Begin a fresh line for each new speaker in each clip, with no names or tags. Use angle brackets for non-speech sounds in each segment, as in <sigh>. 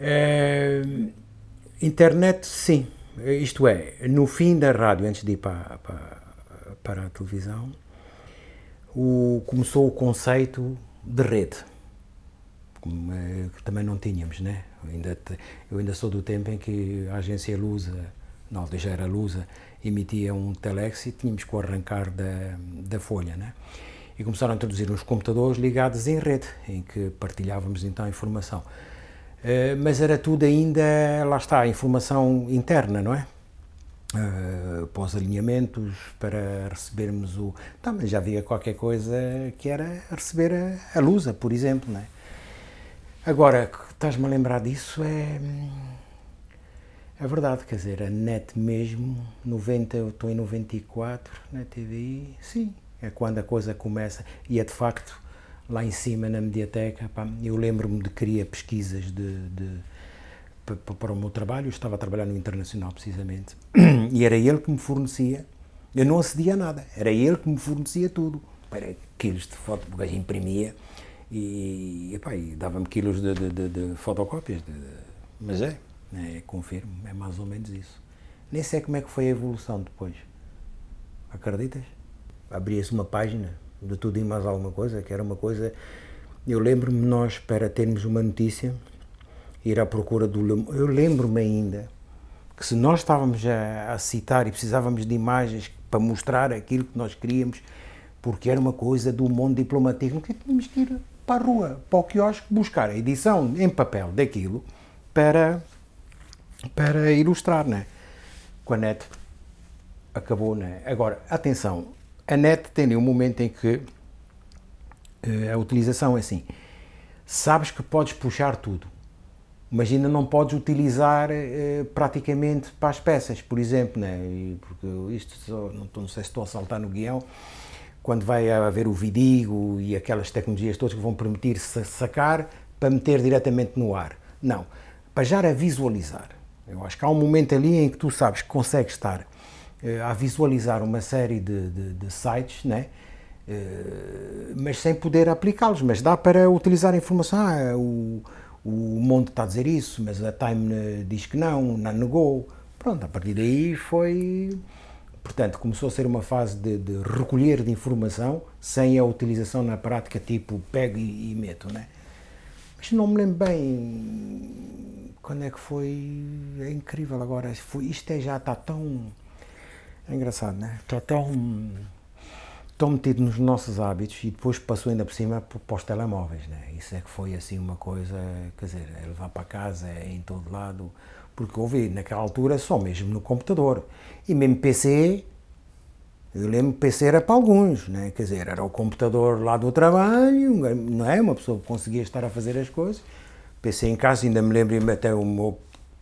Eh, internet, sim. Isto é, no fim da rádio, antes de ir para, para, para a televisão, o, começou o conceito de rede, eh, que também não tínhamos, né? Eu ainda, eu ainda sou do tempo em que a agência Lusa, na altura já era Lusa, emitia um telex e tínhamos que arrancar da, da folha, né? E começaram a introduzir uns computadores ligados em rede, em que partilhávamos então a informação. Eh, mas era tudo ainda, lá está, informação interna, não é? Uh, para alinhamentos, para recebermos o. Tá, mas já havia qualquer coisa que era receber a, a lusa, por exemplo, não é? Agora, estás-me a lembrar disso, é. É verdade, quer dizer, a net mesmo, 90, eu estou em 94 na TVI, sim, é quando a coisa começa e é de facto lá em cima na mediateca. Pá, eu lembro-me de queria pesquisas de, de, para o meu trabalho, eu estava a trabalhar no Internacional precisamente, <clears throat> e era ele que me fornecia, eu não acedia a nada, era ele que me fornecia tudo, Era quilos de foto, o gajo imprimia, e, e dava-me quilos de, de, de fotocópias, mas é, é, confirmo, é mais ou menos isso. Nem sei como é que foi a evolução depois, acreditas? Abria-se uma página, de tudo e mais alguma coisa, que era uma coisa. Eu lembro-me nós, para termos uma notícia, ir à procura do. Eu lembro-me ainda que se nós estávamos a, a citar e precisávamos de imagens para mostrar aquilo que nós queríamos, porque era uma coisa do mundo diplomático, que tínhamos que ir para a rua, para o quiosque, buscar a edição em papel daquilo para, para ilustrar, né? Com a net acabou, né? Agora, atenção, a net tem um momento em que eh, a utilização é assim. Sabes que podes puxar tudo, mas ainda não podes utilizar eh, praticamente para as peças, por exemplo, né? E porque isto só, não, não, sei se estou a saltar no guião, quando vai haver o vidigo e aquelas tecnologias todas que vão permitir sacar para meter diretamente no ar. Não, para já a visualizar. Eu acho que há um momento ali em que tu sabes que consegues estar eh, a visualizar uma série de, de, de sites, né? Eh, mas sem poder aplicá-los. Mas dá para utilizar a informação. Ah, é o, o Monte está a dizer isso, mas a Time eh, diz que não, não negou. Pronto, a partir daí foi. Portanto, começou a ser uma fase de, de recolher de informação sem a utilização na prática, tipo pego e, e meto, né? Mas não me lembro bem quando é que foi. É incrível agora. Foi, isto é, já está tão é engraçado, né? Está tão, tão metido nos nossos hábitos e depois passou ainda por cima para os telemóveis, né? Isso é que foi assim uma coisa, quer dizer, é levar para casa, é em todo lado, porque ouvi naquela altura só mesmo no computador. E mesmo PC, eu lembro que PC era para alguns, né? quer dizer, era o computador lá do trabalho, não é? Uma pessoa conseguia estar a fazer as coisas. PC em casa, ainda me lembro até o meu,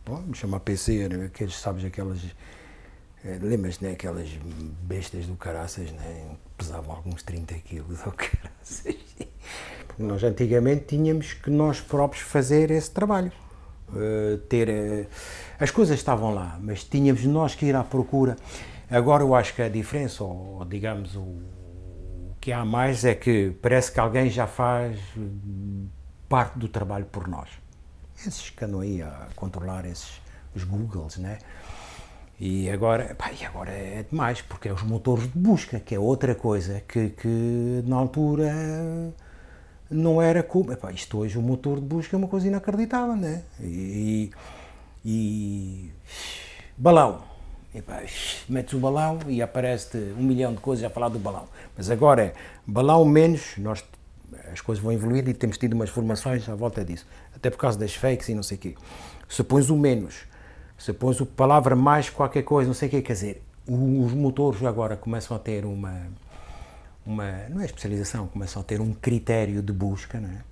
bom, me chama PC, né? aqueles, sabes, aquelas é, eh, Lembras-te, né? Aquelas bestas do caraças, né? Pesavam alguns 30 quilos ou <laughs> caraças. Nós antigamente tínhamos que nós próprios fazer esse trabalho. Uh, ter uh, as coisas estavam lá, mas tínhamos nós que ir à procura. Agora eu acho que a diferença, ou, ou digamos o, o, que há mais, é que parece que alguém já faz hum, parte do trabalho por nós. Esses que andam aí a controlar esses os Googles, né? E agora, pá, e agora é demais, porque é os motores de busca, que é outra coisa que, que na altura não era como. Epá, isto hoje, o motor de busca é uma coisa inacreditável, né? E. e balão. Epá, metes o balão e aparece-te um milhão de coisas a falar do balão. Mas agora é balão menos, nós, as coisas vão evoluir e temos tido umas formações à volta disso, até por causa das fakes e não sei o quê. Se pões o menos se pôs a palavra mais qualquer coisa, não sei o que, quer dizer, os motores agora começam a ter uma, uma não é especialização, começam a ter um critério de busca, não é?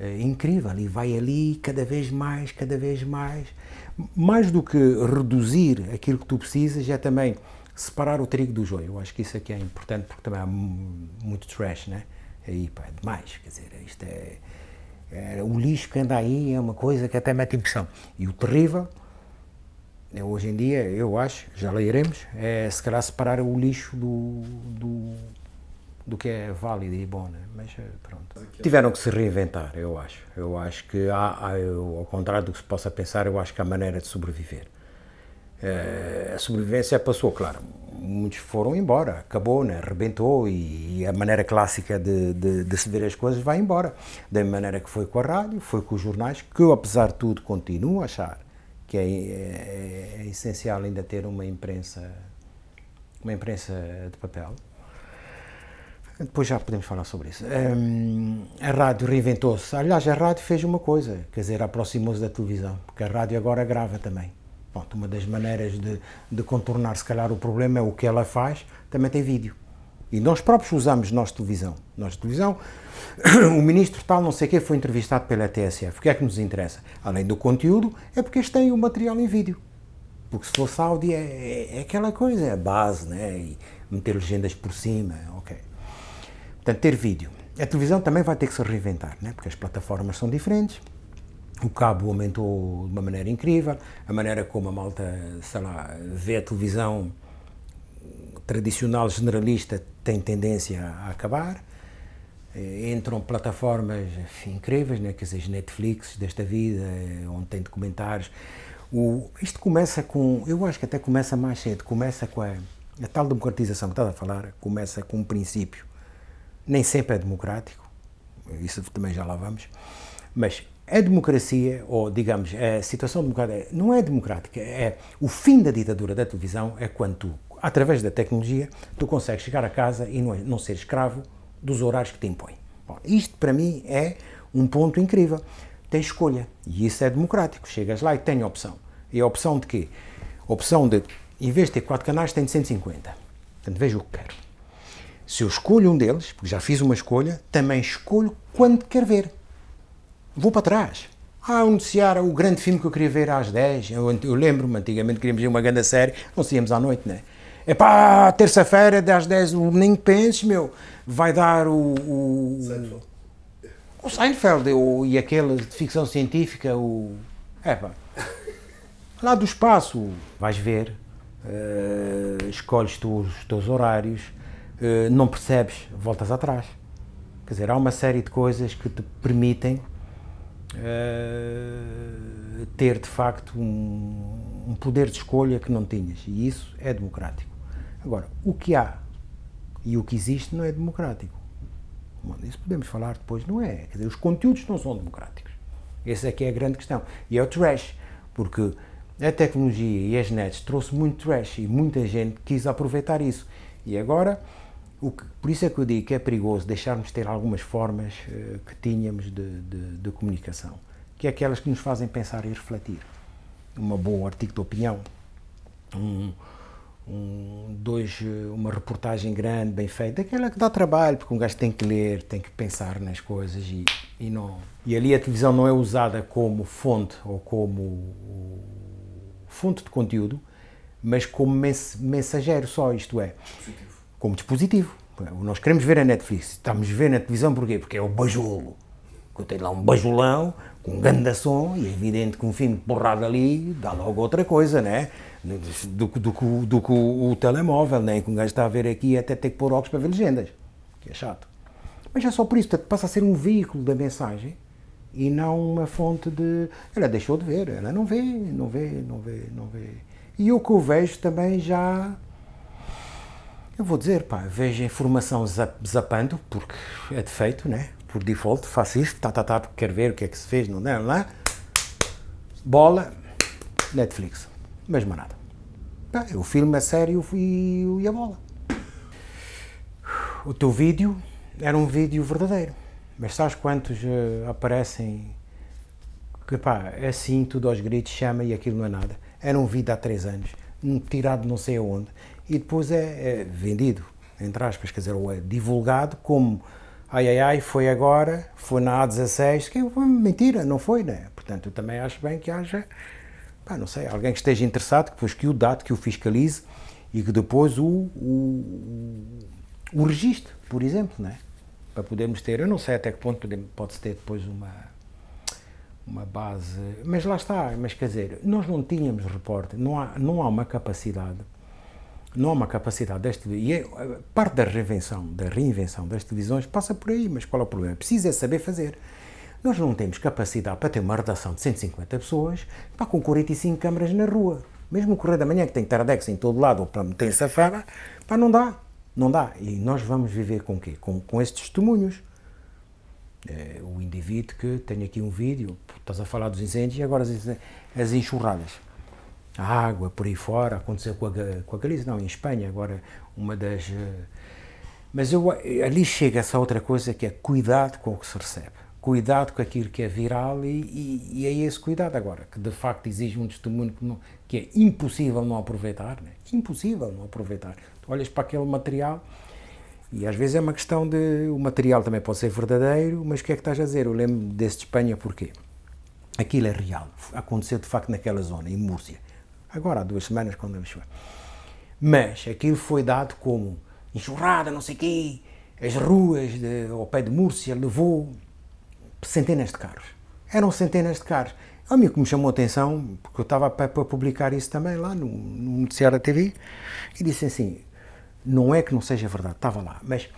É incrível e vai ali cada vez mais, cada vez mais. Mais do que reduzir aquilo que tu precisas, é também separar o trigo do joio. Eu acho que isso aqui é importante porque também há muito trash, né? Aí, pá, é demais. Quer dizer, isto é, é, O lixo que anda aí é uma coisa que até mete impressão. E o terrível né, hoje em dia, eu acho, já lá é se calhar separar o lixo do, do, do que é válido e bom, né? mas eh, pronto. Tiveram que se reinventar, eu acho. Eu acho que, há, há eu, ao contrário do que se possa pensar, eu acho que há maneira de sobreviver. É, a sobrevivência passou, claro, muitos foram embora, acabou, né? rebentou e, e a maneira clássica de, de, de, se ver as coisas vai embora. Da maneira que foi com a rádio, foi com os jornais, que eu, apesar de tudo, continuo a achar que é, é, é essencial ainda ter uma imprensa, uma imprensa de papel. Depois já podemos falar sobre isso. Um, a rádio reinventou-se. Aliás, a rádio fez uma coisa, quer dizer, aproximou-se da televisão, porque a rádio agora grava também. Pronto, uma das maneiras de, de contornar, se calhar, o problema é o que ela faz, também tem vídeo. E nós próprios usamos nós televisão. Nós televisão, <clears throat> o ministro tal não sei quem foi entrevistado pela TSF. O que é que nos interessa? Além do conteúdo, é porque eles têm o material em vídeo. Porque se fosse áudio é, é, é aquela coisa, é a base, né? E meter legendas por cima, ok. Portanto, ter vídeo. A televisão também vai ter que se reinventar, né? Porque as plataformas são diferentes. O cabo aumentou de uma maneira incrível, a maneira como a malta, sei lá, vê a televisão tradicional generalista tem tendência a acabar. Eh, entram plataformas enfim, incríveis, né? quer dizer, Netflix desta vida, eh, onde tem documentários. O, isto começa com, eu acho que até começa mais cedo, começa com a, a tal democratização que estás a falar, começa com um princípio. Nem sempre é democrático, isso também já lá vamos, mas a democracia, ou digamos, a situação democrática, não é democrática, é o fim da ditadura da televisão é quando tu através da tecnologia, tu consegues chegar a casa e não, é, não ser escravo dos horários que te impõem. Bom, isto para mim é um ponto incrível. Tem escolha e isso é democrático. Chegas lá e tens opção. E a opção de quê? A opção de, em vez de ter 4 canais, tem 150. Portanto, vejo o que quero. Se eu escolho um deles, porque já fiz uma escolha, também escolho quando quero ver. Vou para trás. Ah, anunciar o grande filme que eu queria ver às 10. Eu, eu lembro-me, antigamente queríamos ver uma grande série, não íamos à noite, não é? é pá, terça-feira é das 10, nem penses, meu, vai dar o. o Seinfeld. O Seinfeld o, e aquele de ficção científica, o. É pá. <laughs> Lá do espaço, vais ver, uh, escolhes tu os teus horários, uh, não percebes, voltas atrás. Quer dizer, há uma série de coisas que te permitem uh, ter de facto um, um poder de escolha que não tinhas. E isso é democrático. Agora, o que há e o que existe não é democrático. Bom, isso podemos falar depois, não é? Quer dizer, os conteúdos não são democráticos. Essa é que é a grande questão. E é o trash, porque a tecnologia e as nets trouxe muito trash e muita gente quis aproveitar isso. E agora, que, por isso é que eu digo que é perigoso deixarmos ter algumas formas uh, que tínhamos de, de, de, comunicação, que é aquelas que nos fazem pensar e refletir. Um bom artigo de opinião, um, um, dois, uma reportagem grande, bem feita, aquela que dá trabalho, porque um gajo tem que ler, tem que pensar nas coisas e, e não. E ali a televisão não é usada como fonte ou como fonte de conteúdo, mas como mens mensageiro só, isto é, dispositivo. como dispositivo. Nós queremos ver a Netflix, estamos a ver na televisão porquê? Porque é o bajolo. Eu tenho lá um bajolão com um grande som e é evidente que um filme de porrada ali dá logo outra coisa, não é do, do, do, do que o, o, telemóvel, né? que um gajo está a ver aqui até ter que pôr óculos para ver legendas, que é chato. Mas é só por isso, portanto, passa a ser um veículo da mensagem e não uma fonte de. Ela deixou de ver, ela não vê, não vê, não vê, não vê. E o que eu vejo também já. Eu vou dizer, pá, vejo a informação zap, zapando, porque é defeito, né? Por default, faço isto, tá, tá, tá, quero ver o que é que se fez, não é, não é? Bola, Netflix. Mas nada. O filme é sério e, e a bola. O teu vídeo era um vídeo verdadeiro. Mas sabes quantos uh, aparecem que pá, é assim, tudo aos gritos, chama e aquilo não é nada. Era um vídeo há três anos, um tirado não sei aonde. E depois é, é vendido, entre aspas, quer dizer, ou é divulgado como ai ai ai, foi agora, foi na A16, que é uma mentira, não foi, né? Portanto, eu também acho bem que haja pá, não sei, alguém que esteja interessado, que depois que o date, que o fiscalize e que depois o, o, o, registre, por exemplo, né para podermos ter, eu não sei até que ponto pode-se ter depois uma, uma base, mas lá está, mas quer dizer, nós não tínhamos reporte, não há, não há uma capacidade, não há uma capacidade deste, e é, parte da reinvenção, da reinvenção das televisões passa por aí, mas qual é o problema? É Precisa é saber fazer, nós não temos capacidade para ter uma redação de 150 pessoas para com 45 câmaras na rua. Mesmo o Correio da Manhã, que tem Taradex em todo lado, ou para meter safada, pá, não dá. Não dá. E nós vamos viver com quê? Com, com esses testemunhos. É, o indivíduo que tem aqui um vídeo, estás a falar dos incêndios e agora as, as enxurradas a água por aí fora, aconteceu com a, com a Galiza, não, em Espanha, agora uma das. Eh, mas eu, ali chega essa outra coisa que é cuidado com o que se recebe cuidado com aquilo que é viral e, e, e, é esse cuidado agora, que de facto exige um testemunho que, não, que é impossível não aproveitar, né? impossível não aproveitar. Tu olhas para aquele material e às vezes é uma questão de, o material também pode ser verdadeiro, mas o que é que estás a dizer? Eu lembro desse de Espanha porquê? Aquilo é real, aconteceu de facto naquela zona, em Múrcia, agora há duas semanas quando eu chover. Mas aquilo foi dado como enxurrada, não sei o quê, as ruas de, ao pé de Múrcia levou centenas de carros. Eram centenas de carros. um amigo que me chamou a atenção, porque eu estava para, publicar isso também lá no, no noticiário da TV, e disse assim, não é que não seja verdade, estava lá, mas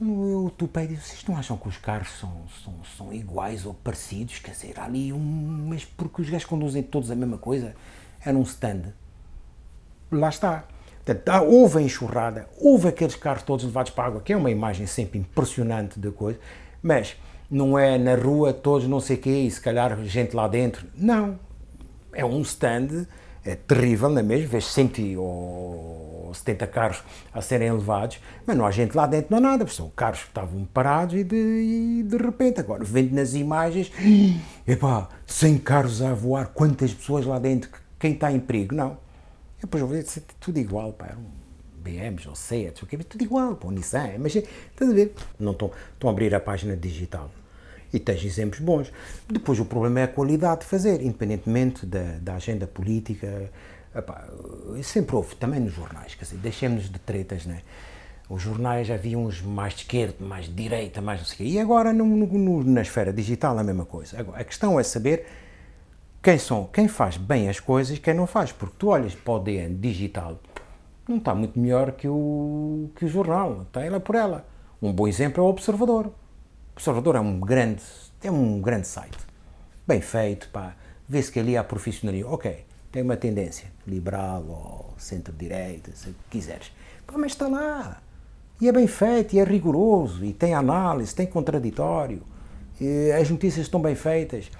eu topei e disse, vocês não acham que os carros são, são, são iguais ou parecidos? Quer dizer, há ali um... mas porque os gajos conduzem todos a mesma coisa? Era um stand. Lá está. Portanto, houve a enxurrada, houve aqueles carros todos levados para a água, que é uma imagem sempre impressionante da coisa, mas não é na rua todos não sei o quê e se calhar gente lá dentro. Não. É um stand é terrível, não é mesmo? Vês 100 ou 70 carros a serem levados, mas não há gente lá dentro, não há nada, são carros que estavam parados e de, e de repente, agora vendo nas imagens, epá, 100 carros a voar, quantas pessoas lá dentro, quem está em perigo? Não. E depois eu vou dizer, tudo igual, pá, era um BMs ou Seat, tudo igual, pô, um Nissan, mas estás a ver? Não estão a abrir a página digital e tens exemplos bons. Depois o problema é a qualidade de fazer, independentemente da, da agenda política. Epá, sempre houve, também nos jornais, quer dizer, deixemos de tretas, né? Os jornais havia uns mais de esquerda, mais de direita, mais não sei o quê. E agora no, no, na esfera digital a mesma coisa. Agora, a questão é saber quem são, quem faz bem as coisas quem não faz. Porque tu olhas para o DN digital, não está muito melhor que o, que o jornal, está ela por ela. Um bom exemplo é o Observador. O Observador é um grande, tem um grande site, bem feito, pá. Vê-se que ali há profissionalismo. Ok, tem uma tendência liberal ou centro-direita, se quiseres. Pá, mas está lá. E é bem feito, e é rigoroso, e tem análise, tem contraditório. as notícias estão bem feitas.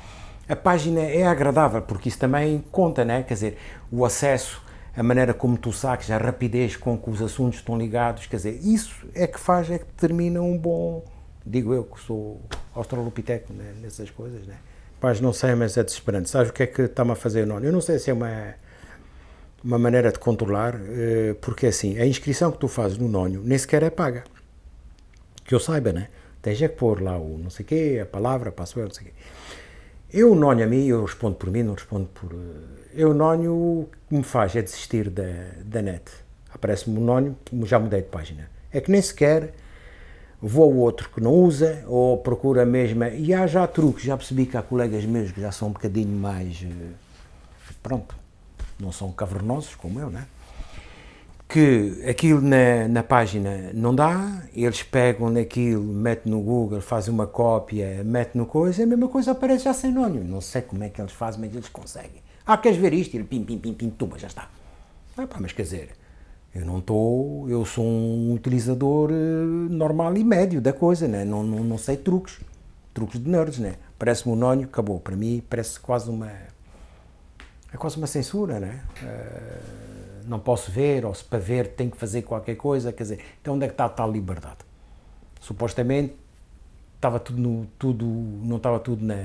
A página é agradável, porque isso também conta, né? Quer dizer, o acesso a maneira como tu saques, a rapidez com que os assuntos estão ligados, quer dizer, isso é que faz, é que determina um bom, digo eu que sou australopiteco né, nessas coisas, né? não sei, mas é desesperante. Sabes o que é que está-me a fazer o nono? Eu não sei se é uma, uma maneira de controlar, eh, porque assim, a inscrição que tu fazes no nono nem sequer é paga. Que eu saiba, né? Tens é que pôr lá o não sei o quê, a palavra, a eu, não sei o quê. Eu o nono a mim, eu respondo por mim, não respondo por... Eh, eu nono, o que me faz é desistir da, da net. Aparece-me o nono, já mudei de página. É que nem sequer vou ao outro que não usa, ou procuro a mesma. E há já truques, já percebi que há colegas meus que já são um bocadinho mais. Eh, pronto, não são cavernosos como eu, né? Que aquilo na, na página não dá, eles pegam naquilo, metem no Google, fazem uma cópia, metem no coisa, a mesma coisa aparece já sem nome. Não sei como é que eles fazem, mas eles conseguem. Ah, queres ver isto? Ele pim, pim, pim, pim, tuba, já está. Ah, pá, mas quer dizer, eu não estou, eu sou um utilizador eh, normal e médio da coisa, né? não, não, não sei truques, truques de nerds, né? Parece-me um nónio, acabou. Para mim parece quase uma, é quase uma censura, né? Uh, não posso ver, ou se para ver tenho que fazer qualquer coisa, quer dizer, então onde é que está a tal liberdade? Supostamente estava tudo, no, tudo não estava tudo na,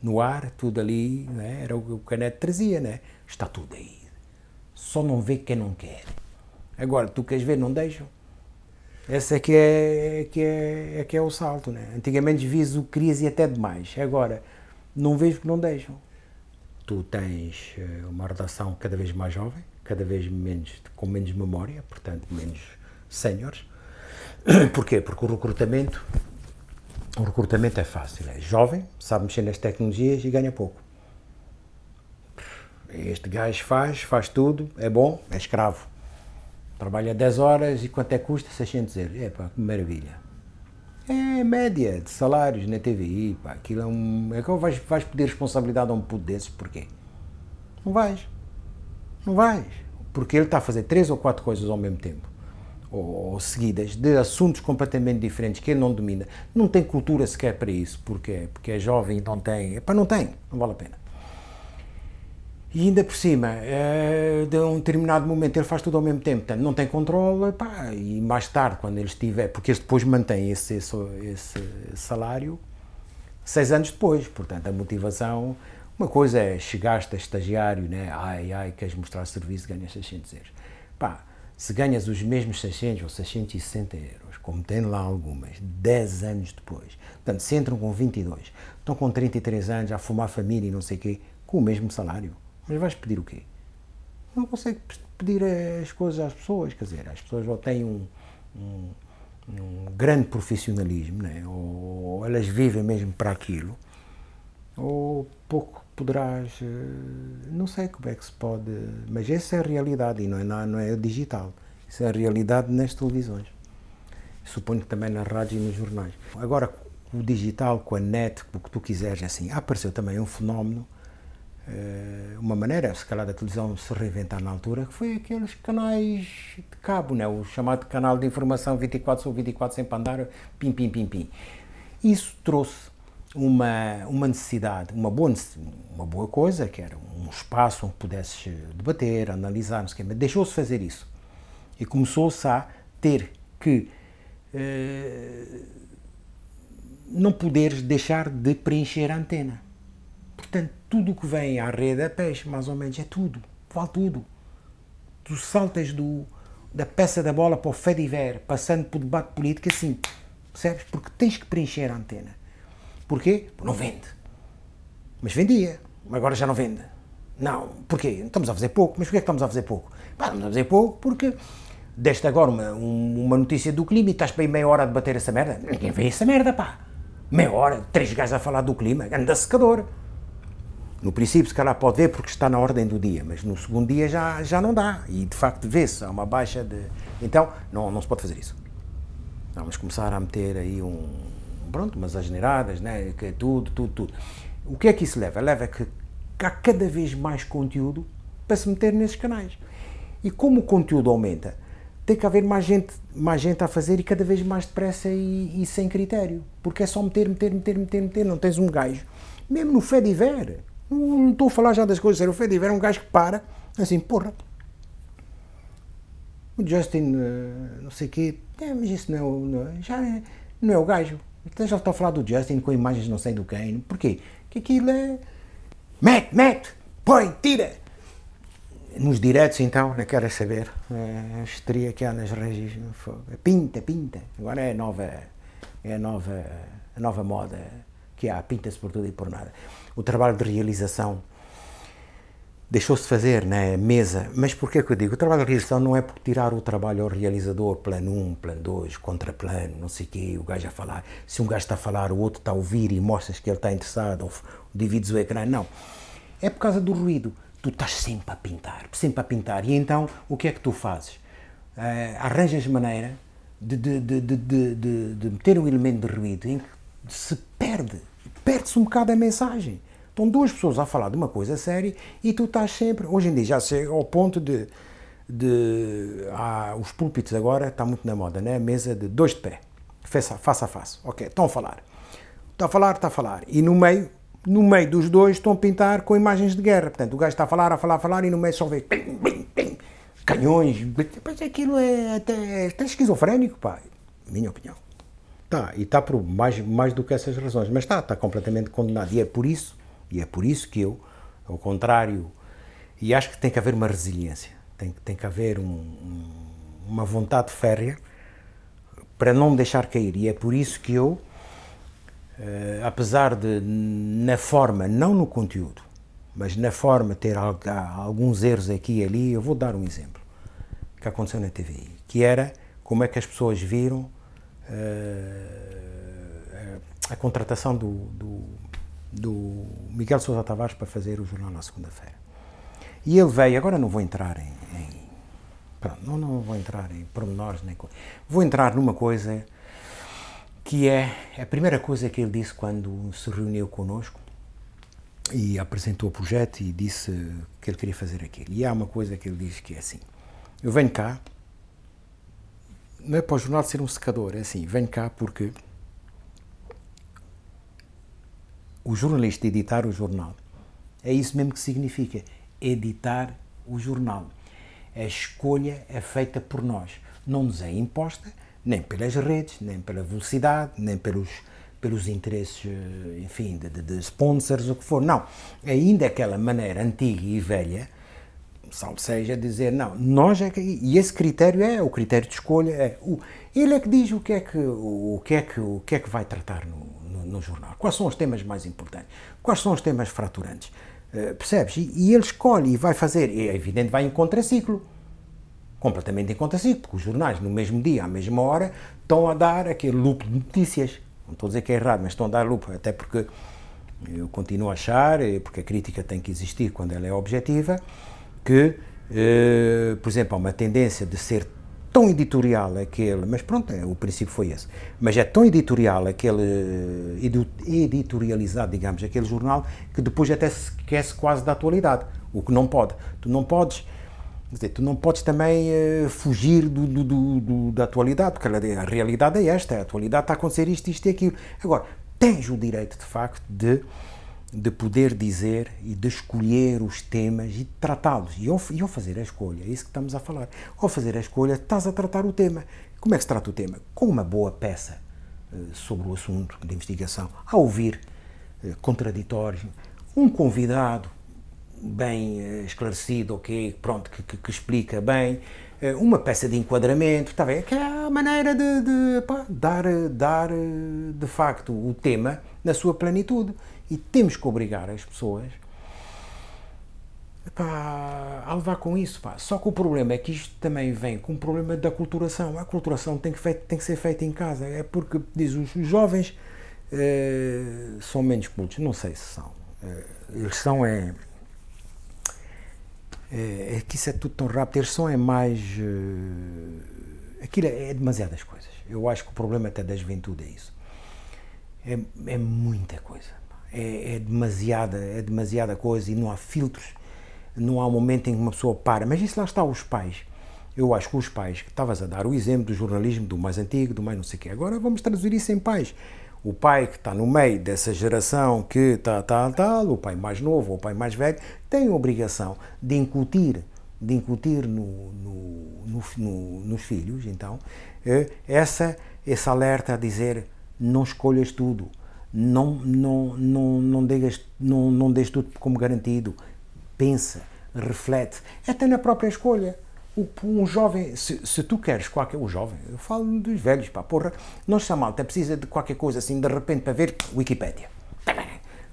no ar, tudo ali, né? era o que o Canete trazia, né? está tudo aí. Só não vê quem não quer. Agora, tu queres ver, não deixam. Esse é que é, é que é, é, que é o salto, né? Antigamente viso crise e até demais. Agora, não vejo que não deixam. Tu tens eh, uma redação cada vez mais jovem, cada vez menos, com menos memória, portanto, menos séniores. <coughs> Porquê? Porque o recrutamento, o recrutamento é fácil. É jovem, sabe mexer nas tecnologias e ganha pouco. Este gajo faz, faz tudo, é bom, é escravo Trabalha 10 horas e quanto é que custa? 600 euros. É pá, que maravilha. É média de salários na TVI, pá, aquilo é um... É que vais, vais pedir responsabilidade a um puto desses, porquê? Não vais. Não vais. Porque ele está a fazer três ou quatro coisas ao mesmo tempo, ou, ou, seguidas, de assuntos completamente diferentes que ele não domina. Não tem cultura sequer para isso, porque, porque é jovem e não tem. Epá, é não tem, não vale a pena. E ainda por cima, eh, de um determinado momento ele faz tudo ao mesmo tempo, portanto não tem controle, pá, e mais tarde, quando ele estiver, porque ele depois mantém esse, esse, esse salário seis anos depois, portanto a motivação, uma coisa é chegaste a estagiário, né? ai, ai, queres mostrar serviço, ganhas 600 euros. Pá, se ganhas os mesmos 600 ou 660 euros, como tem lá algumas, 10 anos depois, portanto se entram com 22, estão com 33 anos a fumar família e não sei o quê, com o mesmo salário mas vais pedir o quê? Não consegue pedir as coisas às pessoas, quer dizer, as pessoas ou têm um, um, um grande profissionalismo, né? ou elas vivem mesmo para aquilo, ou pouco poderás, eh, não sei como é que se pode, mas essa é a realidade e não é, não é digital, isso é a realidade nas televisões. Suponho que também na rádio e nos jornais. Agora, o digital, com a net, com o que tu quiseres, assim, apareceu também um fenómeno eh, uma maneira, se calhar, da televisão se reinventar na altura, que foi aqueles canais de cabo, né? o chamado canal de informação 24 sobre 24 sem andar, pim, pim, pim, pim. Isso trouxe uma, uma necessidade, uma boa, uma boa coisa, que era um espaço onde pudesses eh, debater, analisar, não sei o quê, mas deixou-se fazer isso. E começou-se a ter que eh, não poderes deixar de preencher a antena. Portanto, tudo o que vem à rede é peixe, mais ou menos, é tudo, vale tudo. Tu saltas do, da peça da bola para o Fediver, passando o debate político, assim, percebes? Porque tens que preencher a antena. Porquê? Porque não vende. Mas vendia, agora já não vende. Não, porquê? Estamos a fazer pouco, mas porquê é que estamos a fazer pouco? Pá, estamos a fazer pouco porque deste agora uma, uma notícia do clima e estás para aí meia hora a debater essa merda. Ninguém vê essa merda, pá. Meia hora, três gajos a falar do clima, anda secador. No princípio, se calhar pode ver porque está na ordem do dia, mas no segundo dia já, já não dá. E de facto vê-se, há uma baixa de. Então, não, não se pode fazer isso. Vamos começar a meter aí um. Pronto, umas asneiradas, né? Que é tudo, tudo, tudo. O que é que isso leva? Leva a que há cada vez mais conteúdo para se meter nesses canais. E como o conteúdo aumenta, tem que haver mais gente, mais gente a fazer e cada vez mais depressa e, e sem critério. Porque é só meter, meter, meter, meter, meter. Não tens um gajo. Mesmo no Fediver não estou a falar já das coisas ser ofendidas. Era um gajo que para, assim, porra. O Justin, eh, não sei o quê, é, mas isso não é, o, é, já é, não é o gajo. Então já estão a falar do Justin com imagens não sei do quem. Porquê? Que aquilo é. Mete, mete, põe, tira! Nos diretos então, não quero é saber. É, a histeria que há nas regiões Pinta, pinta. Agora é a nova. É a nova, a nova moda que há, é pinta-se por tudo e por nada. O trabalho de realização deixou-se fazer na né? mesa, mas por que eu digo? O trabalho de realização não é por tirar o trabalho ao realizador, plano 1, um, plano 2, contraplano, não sei o quê, o gajo a falar. Se um gajo está a falar, o outro está a ouvir e mostras que ele está interessado, ou divides o ecrã, não. É por causa do ruído. Tu estás sempre a pintar, sempre a pintar. E então, o que é que tu fazes? Uh, arranjas maneira de, de, de, de, meter um elemento de ruído em que se perde perde-se um bocado a mensagem. Estão duas pessoas a falar de uma coisa séria e tu estás sempre. Hoje em dia já chega ao ponto de. de ah, os púlpitos agora está muito na moda, né? Mesa de dois de pé, face a, face Ok, estão a falar. Está a falar, está a falar. E no meio, no meio dos dois, estão a pintar com imagens de guerra. Portanto, o gajo está a falar, a falar, a falar e no meio só vê. Pim, pim, pim, canhões. Mas aquilo é até, é até esquizofrénico, pá. Minha opinião. Tá, e está por mais, mais do que essas razões, mas está, está completamente condenado. E é por isso, e é por isso que eu, ao contrário, e acho que tem que haver uma resiliência, tem, tem que haver um, uma vontade férrea para não me deixar cair. E é por isso que eu, eh, apesar de na forma, não no conteúdo, mas na forma ter alguns erros aqui e ali, eu vou dar um exemplo que aconteceu na TVI, que era como é que as pessoas viram é, é a contratação do, do, do, Miguel Sousa Tavares para fazer o jornal na segunda-feira. E ele veio, agora não vou entrar em. em pronto, não, não vou entrar em pormenores nem coisa. Vou entrar numa coisa que é, é a primeira coisa que ele disse quando se reuniu connosco e apresentou o projeto e disse que ele queria fazer aquilo. E há uma coisa que ele diz que é assim: eu venho cá não é para o jornal ser um secador, é assim, venho cá porque o jornalista editar o jornal é isso mesmo que significa editar o jornal. A escolha é feita por nós, não nos é imposta nem pelas redes, nem pela velocidade, nem pelos pelos interesses, eh, enfim, de, de sponsors, o que for. Não, ainda é aquela maneira antiga e velha salvo seja dizer, não, nós é que, e esse critério é, o critério de escolha é, o, ele é que diz o que é que, o, que, é que, o que é que vai tratar no, no, no, jornal, quais são os temas mais importantes, quais são os temas fraturantes, uh, percebes? E, e, ele escolhe e vai fazer, e é evidente, vai em contraciclo, completamente em contraciclo, porque os jornais no mesmo dia, à mesma hora, estão a dar aquele loop de notícias, não estou a dizer que é errado, mas estão a dar loop, até porque eu continuo a achar, eh, porque a crítica tem que existir quando ela é objetiva, que, eh, por exemplo, há uma tendência de ser tão editorial aquele, mas pronto, é, o princípio foi esse, mas é tão editorial aquele, eh, edu, editorializado, digamos, aquele jornal, que depois até se esquece quase da atualidade, o que não pode. Tu não podes, dizer, tu não podes também eh, fugir do, do, do, da atualidade, porque é, a realidade é esta, a atualidade está a acontecer isto, isto e aquilo. Agora, tens o direito, de facto, de de poder dizer e de escolher os temas e tratá-los. E, e ao, fazer a escolha, é isso que estamos a falar. Ao fazer a escolha, estás a tratar o tema. Como é que se trata o tema? Com uma boa peça eh, sobre o assunto de investigação, a ouvir eh, contraditórios, um convidado bem eh, esclarecido, ok, pronto, que, que, que explica bem, uma peça de enquadramento, está bem? Que é a maneira de, de pá, dar, dar de facto o tema na sua plenitude e temos que obrigar as pessoas pá, a levar com isso. Pá. Só que o problema é que isto também vem com o um problema da culturação. A culturação tem que, feito, tem que, ser feita em casa. É porque, diz, os jovens eh, são menos cultos. Não sei se são. Eh, eles são é, eh, é, que isso é tudo tão rápido. Eles são é mais. aquilo é, é demasiadas coisas. Eu acho que o problema até da juventude é isso. É, é muita coisa é, é, demasiada, é demasiada coisa e não há filtros, não há um momento em que uma pessoa para. Mas isso lá está os pais. Eu acho que os pais, que estavas a dar o exemplo do jornalismo do mais antigo, do mais não sei o quê, agora vamos traduzir isso em pais. O pai que está no meio dessa geração que tal, tá, tal, tá, tal, tá, o pai mais novo, o pai mais velho, tem a obrigação de incutir de incutir no, no, no, nos filhos, então, eh, essa, esse alerta a dizer não escolhas tudo não, não, não, não, digas, não, não dês tudo como garantido. Pensa, reflete, até na própria escolha. O, um jovem, se, se, tu queres qualquer. O jovem, eu falo dos velhos, pá, porra. não mal malta precisa de qualquer coisa assim, de repente, para ver Wikipédia.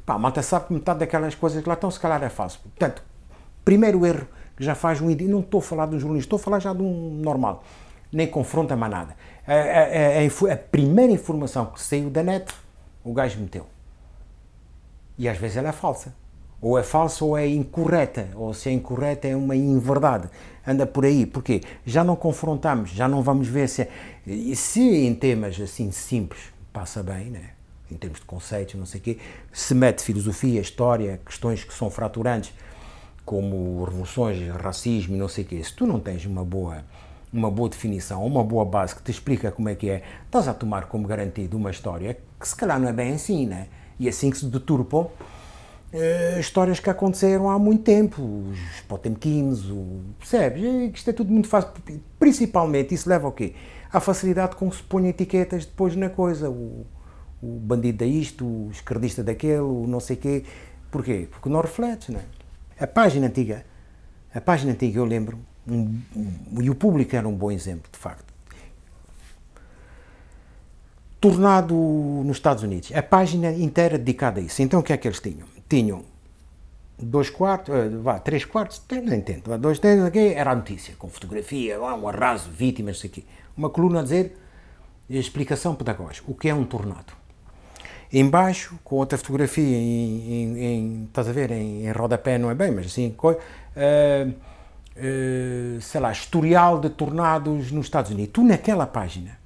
Pá, a malta sabe que metade daquelas coisas que lá estão, se calhar é fácil. Portanto, primeiro erro que já faz um. Não estou a falar de um jornalista, estou a falar já de um normal. Nem confronta mais nada. A, a, a, a primeira informação que saiu da net o gajo meteu. E às vezes ela é falsa. Ou é falsa ou é incorreta. Ou se é incorreta é uma inverdade. Anda por aí. Porquê? Já não confrontamos, já não vamos ver se. É... E se em temas assim simples passa bem, né? em termos de conceitos, não sei o quê, se mete filosofia, história, questões que são fraturantes, como revoluções, racismo e não sei o quê. Se tu não tens uma boa uma boa definição, uma boa base que te explica como é que é, estás a tomar como garantido uma história que se calhar não é bem assim, né? E assim que se deturpam uh, eh, histórias que aconteceram há muito tempo, os Potemkins, o, percebes? isto é tudo muito fácil. Principalmente isso leva ao quê? À facilidade com que se põe etiquetas depois na coisa. O, o bandido da isto, o esquerdista daquele, o não sei quê. Porquê? Porque não refletes, né A página antiga, a página antiga eu lembro um, um, e o público era um bom exemplo, de facto. Tornado nos Estados Unidos, a página inteira dedicada a isso. Então o que é que eles tinham? Tinham dois quartos, eh, vá, três quartos, não entendo, dois, três, era a notícia, com fotografia, um arraso, vítimas, isso aqui. Uma coluna a dizer explicação pedagógica, o que é um tornado. Embaixo, com outra fotografia, em, em, em estás a ver, em, em rodapé não é bem, mas assim, uh, eh, sei lá, historial de tornados nos Estados Unidos. Tu, naquela página,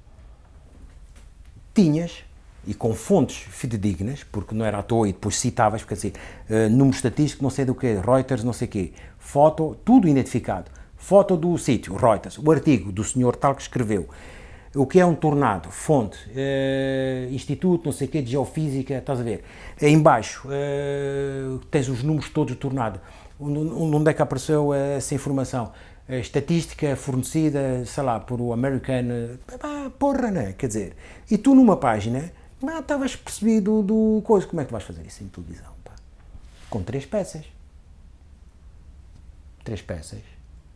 tinhas, e com fontes fidedignas, porque não era à toa, e depois citavas, porque assim, eh, número estatístico, não sei do que, Reuters, não sei o quê, foto, tudo identificado. Foto do sítio, Reuters, o artigo do senhor tal que escreveu. O que é um tornado? Fonte, eh, Instituto, não sei o quê, de Geofísica, estás a ver. Embaixo, tens os números todos do tornado onde, onde é que apareceu essa informação? A estatística fornecida, sei lá, por o American. Ah, porra, né? Quer dizer, e tu numa página, ah, estavas percebido do coisa. Como é que vais fazer isso em televisão? Pá? Com três peças. Três peças.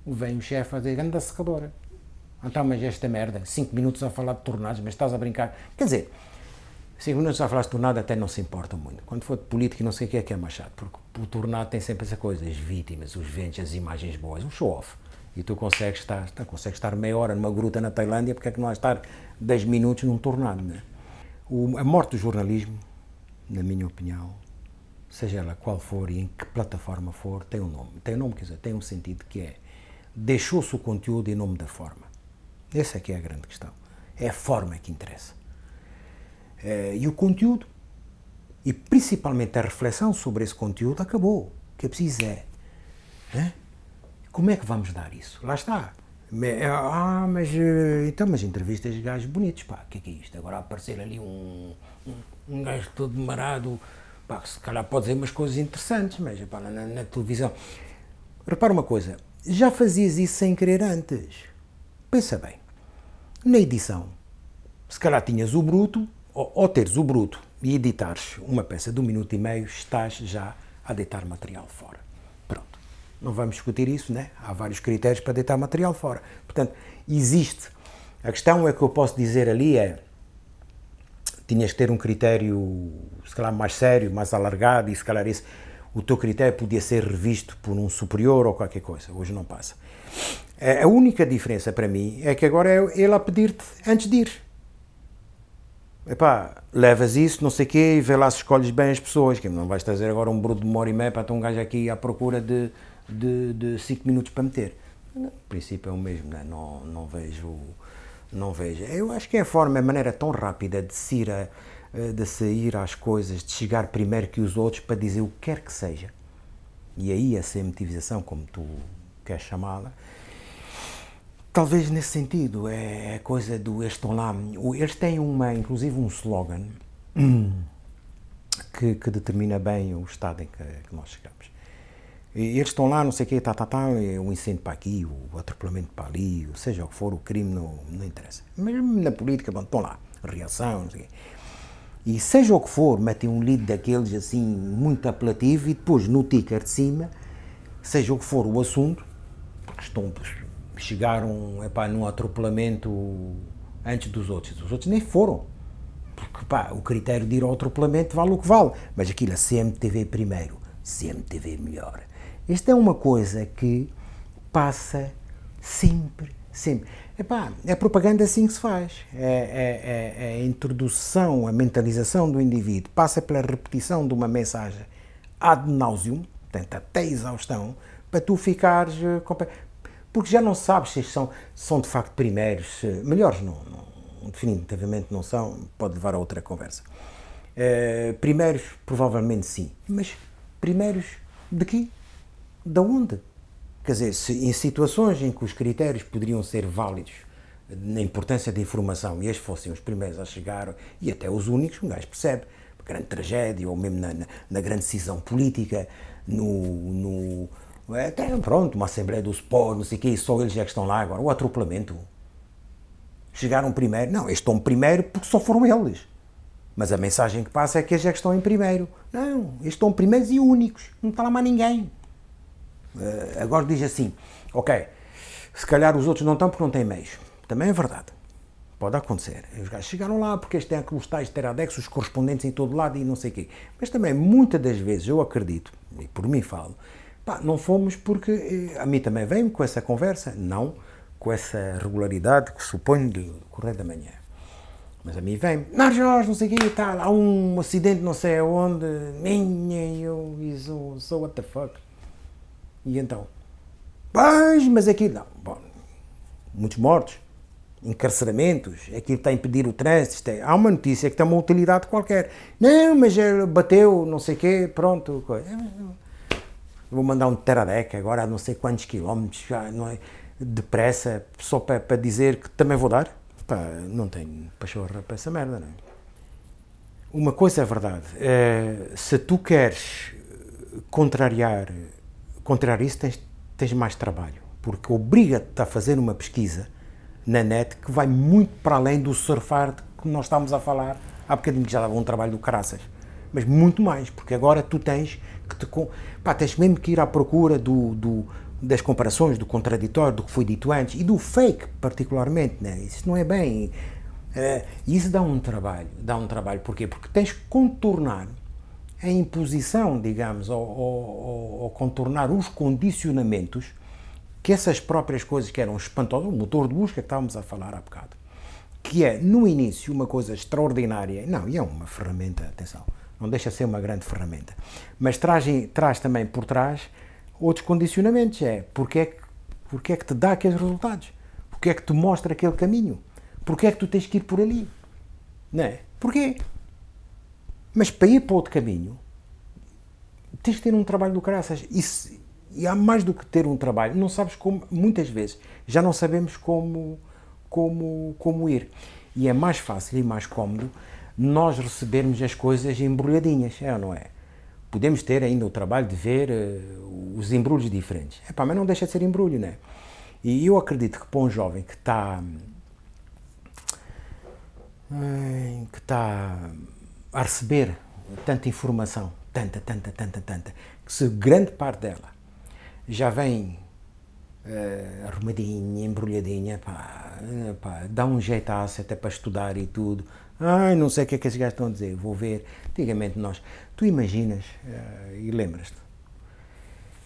Vem o chefe a dizer, grande secadora. Então, mas esta merda, cinco minutos a falar de tornados, mas estás a brincar. Quer dizer, Sim, quando já falaste de tornado até não se importa muito. Quando for de político não sei o que é que é machado porque o tornado tem sempre essa coisa, as vítimas, os ventos, as imagens boas, um show-off. E tu consegues estar, tá, consegues estar meia hora numa gruta na Tailândia, porque é que não vais estar 10 minutos num tornado, né? O, a morte do jornalismo, na minha opinião, seja ela qual for e em que plataforma for, tem um nome. Tem um nome, quer dizer, tem um sentido que é deixou-se o conteúdo em nome da forma. Essa é que é a grande questão. É a forma que interessa. Eh, e o conteúdo, e principalmente a reflexão sobre esse conteúdo, acabou. O que é preciso é. Né? Como é que vamos dar isso? Lá está. Eh, ah, mas eh, então, mas entrevistas de gajos bonitos, pá, o que é, que é isto? Agora aparecer ali um, um, um gajo todo marado, pá, que se calhar pode dizer umas coisas interessantes, mas pá, na, na televisão. Repara uma coisa, já fazias isso sem querer antes. Pensa bem, na edição, se calhar tinhas o bruto ao, ou teres o bruto e editares uma peça de um minuto e meio, estás já a deitar material fora. Pronto. Não vamos discutir isso, né? Há vários critérios para deitar material fora. Portanto, existe. A questão é que eu posso dizer ali é tinhas que ter um critério, se calhar, mais sério, mais alargado, e se calhar esse, o teu critério podia ser revisto por um superior ou qualquer coisa. Hoje não passa. A única diferença para mim é que agora é ele a pedir-te antes de ir epá, levas isso, não sei o quê, e vê lá se escolhes bem as pessoas, que não vais trazer agora um bruto de uma hora e meia para ter um gajo aqui à procura de 5 de, cinco minutos para meter. No princípio é o mesmo, né? não, não vejo... Não vejo. Eu acho que é a forma, a maneira tão rápida de se ir a, eh, de sair às coisas, de chegar primeiro que os outros para dizer o que quer que seja. E aí essa emotivização, como tu queres chamá-la, Talvez nesse sentido, é a coisa do eles estão lá. Eles têm uma, inclusive um slogan hum, que, que determina bem o estado em que, que nós chegamos. E eles estão lá, não sei o quê, tá, tá, tá, é um incêndio para aqui, o atropelamento para ali, ou seja o que for, o crime não, não interessa. Mesmo na política, bom, estão lá, reação, não sei o quê. E seja o que for, metem um lead daqueles assim, muito apelativo, e depois no ticker de cima, seja o que for o assunto, porque estão chegaram epá, num atropelamento antes dos outros. Os outros nem foram. Porque o critério de ir ao atropelamento vale o que vale. Mas aquilo, a CMTV primeiro, CMTV melhor. Esta é uma coisa que passa sempre, sempre. Epá, é propaganda assim que se faz. É, é, é, é, a introdução, a mentalização do indivíduo passa pela repetição de uma mensagem ad nauseum, portanto, até exaustão, para tu ficares. Eh, porque já não sabes se são, são de facto primeiros, melhores não, não, definitivamente não são, pode levar a outra conversa. Uh, primeiros, provavelmente sim, mas primeiros de quê? Da onde? Quer dizer, se, em situações em que os critérios poderiam ser válidos na importância da informação e estes fossem os primeiros a chegar e até os únicos, um gajo percebe, grande tragédia ou mesmo na, na, na grande decisão política, no, no até, tá, pronto, uma Assembleia dos Pobres, não sei o quê, só eles é que estão lá agora. O atropelamento. Chegaram primeiro. Não, eles estão primeiro porque só foram eles. Mas a mensagem que passa é que eles é que estão em primeiro. Não, eles estão primeiros e únicos. Não está lá mais ninguém. Uh, agora diz assim, ok, se calhar os outros não estão porque não têm meios. Também é verdade. Pode acontecer. Os gajos chegaram lá porque eles têm aqueles tais teradex, os correspondentes em todo lado e não sei o quê. Mas também, muitas das vezes, eu acredito, e por mim falo, Pá, não fomos porque eh, a mim também vem com essa conversa, não com essa regularidade que suponho de correr da manhã. Mas a mim vem, não, Jorge, não sei o quê, tal, há um acidente não sei aonde, minha, eu, isso, so what the fuck. E então, pois, mas aqui não, bom, muitos mortos, encarceramentos, aquilo está a impedir o trânsito, é, há uma notícia que tem uma utilidade qualquer. Não, mas bateu, não sei o quê, pronto, coisa vou mandar um teradeca agora a não sei quantos quilómetros, já não é, depressa, só para, para dizer que também vou dar? Pá, não tenho pachorra para essa merda, não é? Uma coisa é verdade, é, se tu queres contrariar, contrariar isso, tens, tens mais trabalho, porque obriga-te a fazer uma pesquisa na net que vai muito para além do surfar que nós estamos a falar há bocadinho, que já dava um trabalho do caraças mas muito mais, porque agora tu tens que te. Pá, tens mesmo que ir à procura do, do das comparações, do contraditório, do que foi dito antes e do fake, particularmente. Né? Isso não é bem. Uh, isso dá um trabalho. Dá um trabalho. Porquê? Porque tens que contornar a imposição, digamos, ou, ou contornar os condicionamentos que essas próprias coisas que eram espantosas, o motor de busca que estávamos a falar há bocado, que é, no início, uma coisa extraordinária. Não, e é uma ferramenta, atenção não deixa de ser uma grande ferramenta. Mas traz, traz também por trás outros condicionamentos, é porque é, que, porque é que te dá aqueles resultados, porque é que te mostra aquele caminho, porque é que tu tens que ir por ali, não é? Porquê? Mas para ir para outro caminho, tens que ter um trabalho do caraças. E, se, e há mais do que ter um trabalho, não sabes como, muitas vezes, já não sabemos como, como, como ir. E é mais fácil e mais cómodo nós recebermos as coisas embrulhadinhas, é ou não é? Podemos ter ainda o trabalho de ver uh, os embrulhos diferentes. Epá, é mas não deixa de ser embrulho, né? E eu acredito que para um jovem que está. Eh, que está a receber tanta informação, tanta, tanta, tanta, tanta, que se grande parte dela já vem uh, arrumadinha, embrulhadinha, pá, pá, dá um jeitasse até para estudar e tudo, Ai, não sei o que é que esses gajos estão a dizer, vou ver. Antigamente nós. Tu imaginas uh, e lembras-te.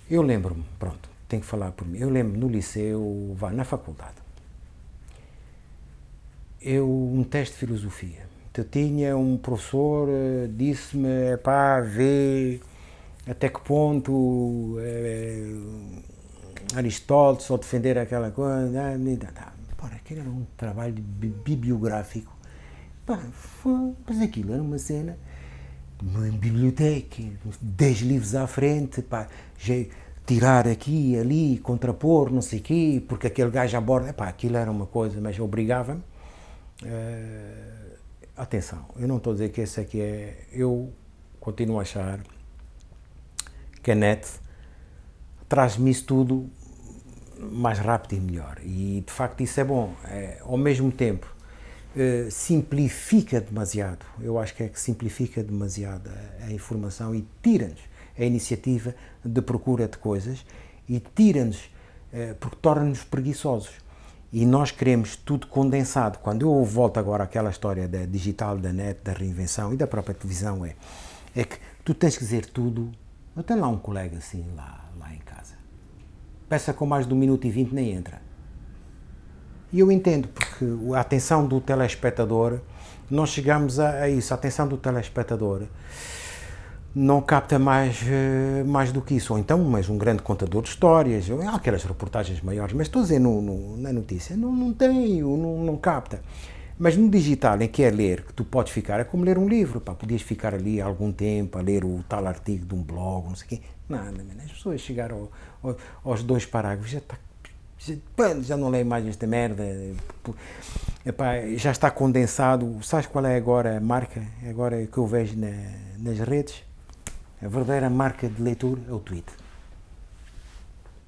Eu lembro-me, pronto, tenho que falar por mim. Eu lembro no liceu, vá, na faculdade. Eu, um teste de filosofia. Eu tinha um professor, uh, disse-me, pá, vê até que ponto uh, Aristóteles ao defender aquela coisa. Ora, ah, aquilo era um trabalho bibliográfico Pá, mas aquilo era uma cena, uma biblioteca, dez livros à frente, pá, tirar aqui ali, contrapor, não sei o quê, porque aquele gajo aborda, pá, aquilo era uma coisa, mas obrigava-me. Uh, atenção, eu não estou a dizer que esse aqui é, é. Eu continuo a achar que a net traz-me isso tudo mais rápido e melhor. E de facto isso é bom. É, ao mesmo tempo eh, simplifica demasiado. Eu acho que é que simplifica demasiado a, a informação e tira-nos a iniciativa de procura de coisas e tira-nos, uh, porque torna-nos preguiçosos. E nós queremos tudo condensado. Quando eu volto agora àquela história da digital, da net, da reinvenção e da própria televisão, é, é que tu tens que dizer tudo. Eu tenho lá um colega assim, lá, lá em casa. Peça com mais de um minuto e vinte, nem entra. E eu entendo, porque a atenção do telespectador, nós chegamos a, a isso, a atenção do telespectador não capta mais, eh, mais do que isso. Ou então, mas um grande contador de histórias, ou aquelas reportagens maiores, mas estou a dizer no, no, na notícia, não, não tem, não, não capta. Mas no digital, em que é ler, que tu podes ficar, é como ler um livro, pá, podias ficar ali algum tempo a ler o tal artigo de um blog, não sei o quê. Nada, as pessoas chegaram ao, ao, aos dois parágrafos, já está já não leio mais esta merda. Epá, já está condensado. Sabes qual é agora a marca? Agora que eu vejo na, nas redes? A verdadeira marca de leitura é o tweet.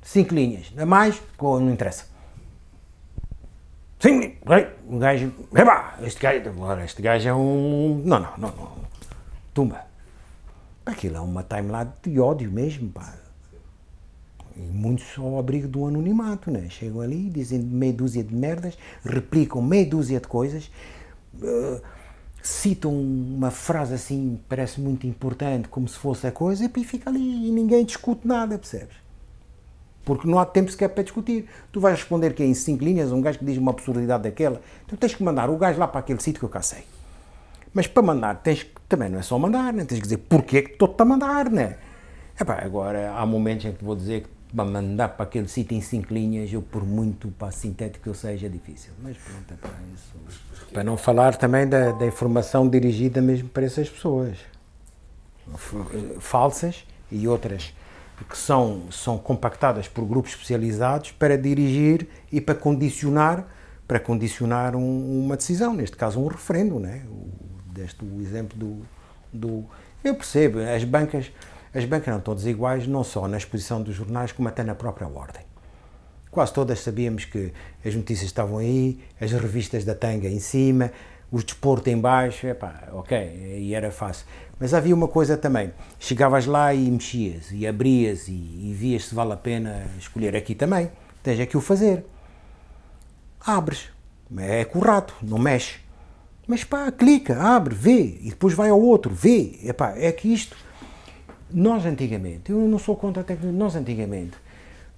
Cinco linhas. A mais, não interessa. sim linhas. Um gajo. Epá, este gajo, este gajo é um. Não, não, não. não. Tumba. Aquilo é uma timeline de ódio mesmo, pá. E muitos ao abrigo do anonimato, né? Chegam ali, dizem meia dúzia de merdas, replicam meia dúzia de coisas, eh, citam uma frase assim, parece muito importante, como se fosse a coisa, e fica ali e ninguém discute nada, percebes? Porque não há tempo sequer para discutir. Tu vais responder que é em cinco linhas um gajo que diz uma absurdidade daquela, então tens que mandar o gajo lá para aquele sítio que eu cá sei. Mas para mandar, tens que, também não é só mandar, né? tens que dizer porquê é que estou-te a mandar, né? Epá, agora há momentos em que vou dizer que Bah, mandar para aquele sítio em cinco linhas, ou por muito para sintético que eu seja, é difícil. Mas pronto, é para isso. Para não falar também da, da informação dirigida mesmo para essas pessoas. Falsas e outras que são, são compactadas por grupos especializados para dirigir e para condicionar para condicionar um, uma decisão, neste caso um referendo, né? O, deste o exemplo do, do eu percebo, as bancas as bancas eram todas iguais, não só na exposição dos jornais, como até na própria ordem. Quase todas sabíamos que as notícias estavam aí, as revistas da tanga em cima, o desporto em baixo, epá, ok, e era fácil. Mas havia uma coisa também, chegavas lá e mexias, e abrias, e, e vias se vale a pena escolher aqui também, tens aqui é o fazer. Abres, é com não mexe. Mas pá, clica, abre, vê, e depois vai ao outro, vê, epá, é que isto nós antigamente, eu não sou contra a tecnologia, nós antigamente,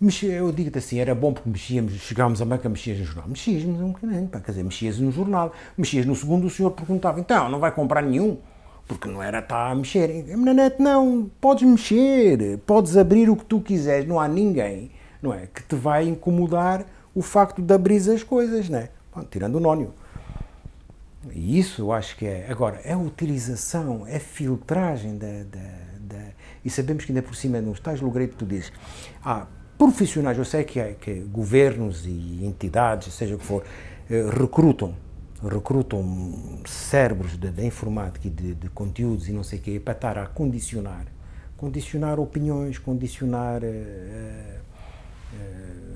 mexia, eu digo-te assim, era bom porque mexíamos, chegámos a banca, mexias no jornal, mexias um bocadinho, pá, dizer, mexias no jornal, mexias no segundo, o senhor perguntava, então, não vai comprar nenhum? Porque não era estar tá a mexer. Na net, não, podes mexer, podes abrir o que tu quiseres, não há ninguém, não é, que te vai incomodar o facto de abrir as coisas, não é? Bom, tirando o nónio. E isso eu acho que é. Agora, a utilização, a filtragem da, da e sabemos que ainda por cima nos tais lugares que tu dizes, há profissionais, eu sei que, há, que governos e entidades, seja o que for, eh, recrutam recrutam cérebros de, de informática e de, de, conteúdos e não sei o quê para estar a condicionar condicionar opiniões, condicionar uh, uh,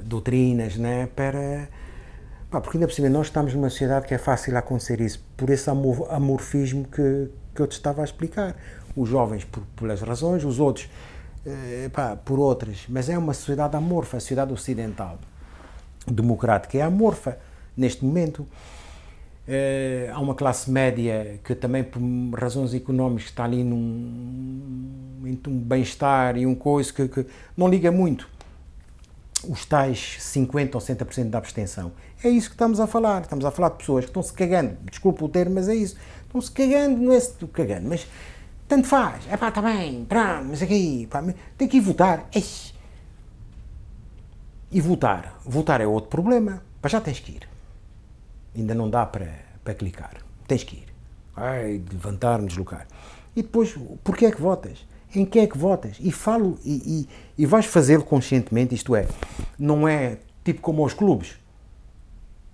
doutrinas, né, para Pá, porque ainda por cima nós estamos numa sociedade que é fácil acontecer isso, por esse amorfismo que, que eu te estava a explicar. Os jovens por, pelas razões, os outros eh, pá, por outras. Mas é uma sociedade amorfa, a sociedade ocidental democrática é amorfa neste momento. Eh, há uma classe média que também por razões económicas está ali num, num bem-estar e um coisa que, que não liga muito os tais 50% ou 60% da abstenção. É isso que estamos a falar. Estamos a falar de pessoas que estão se cagando. Desculpa o termo, mas é isso. Estão se cagando, não é se cagando, mas tanto faz, é pá, está bem, pronto, mas aqui, pá, tem que ir votar. Eish. E votar, votar é outro problema, para já tens que ir. Ainda não dá para, para clicar, tens que ir. Ai, levantar, me deslocar. E depois, porquê é que votas? Em que é que votas? E falo, e, e, e vais fazê-lo conscientemente, isto é, não é tipo como aos clubes,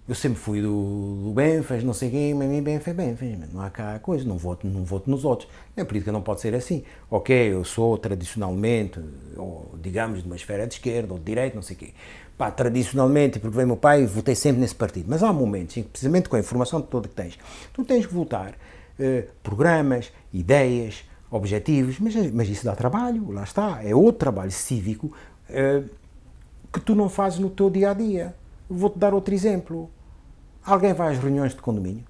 eu sempre fui do, do Benfas, não sei quem, mas Benfas, bem, não há cá coisa, não voto, não voto nos outros. A política não pode ser assim. Ok, eu sou tradicionalmente, ou, digamos, de uma esfera de esquerda ou de direita, não sei quê. Pá, tradicionalmente, porque veio meu pai, votei sempre nesse partido. Mas há momentos em que, precisamente com a informação toda que tens, tu tens que votar eh, programas, ideias, objetivos, mas, mas isso dá trabalho, lá está. É outro trabalho cívico eh, que tu não fazes no teu dia a dia. Vou-te dar outro exemplo Alguém vai às reuniões de condomínio?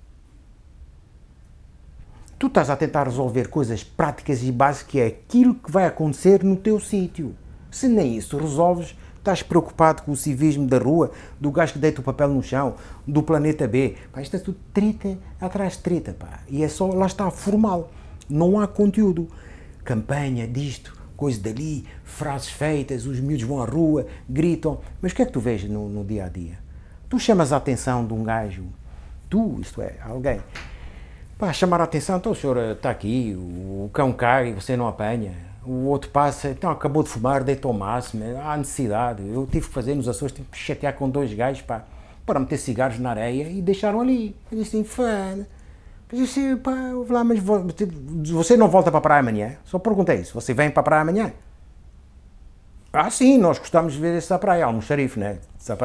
Tu estás a tentar resolver coisas práticas e básicas, que é aquilo que vai acontecer no teu sítio. Se nem isso resolves, estás preocupado com o civismo da rua, do gajo que deita o papel no chão, do planeta B. Pá, isto é tudo treta atrás de treta, pá. E é só, lá está, formal. Não há conteúdo. Campanha disto, coisa dali, frases feitas, os miúdos vão à rua, gritam. Mas o que é que tu vês no, no dia a dia? Tu chamas a atenção de um gajo, tu, isto é, alguém, para chamar a atenção, então o senhor está eh, aqui, o cão caga e você não apanha, o outro passa, então acabou de fumar, deitou o máximo, eh, há necessidade. Eu tive que fazer nos Açores, tive que chatear com dois gajos pá, para meter cigarros na areia e deixaram ali. Eu disse assim, fã. eu disse, pá, lá, mas você não volta para a praia amanhã? Só perguntei isso, você vem para a praia amanhã? Ah, sim, nós gostamos de ver essa praia, almoxarife, né? Essa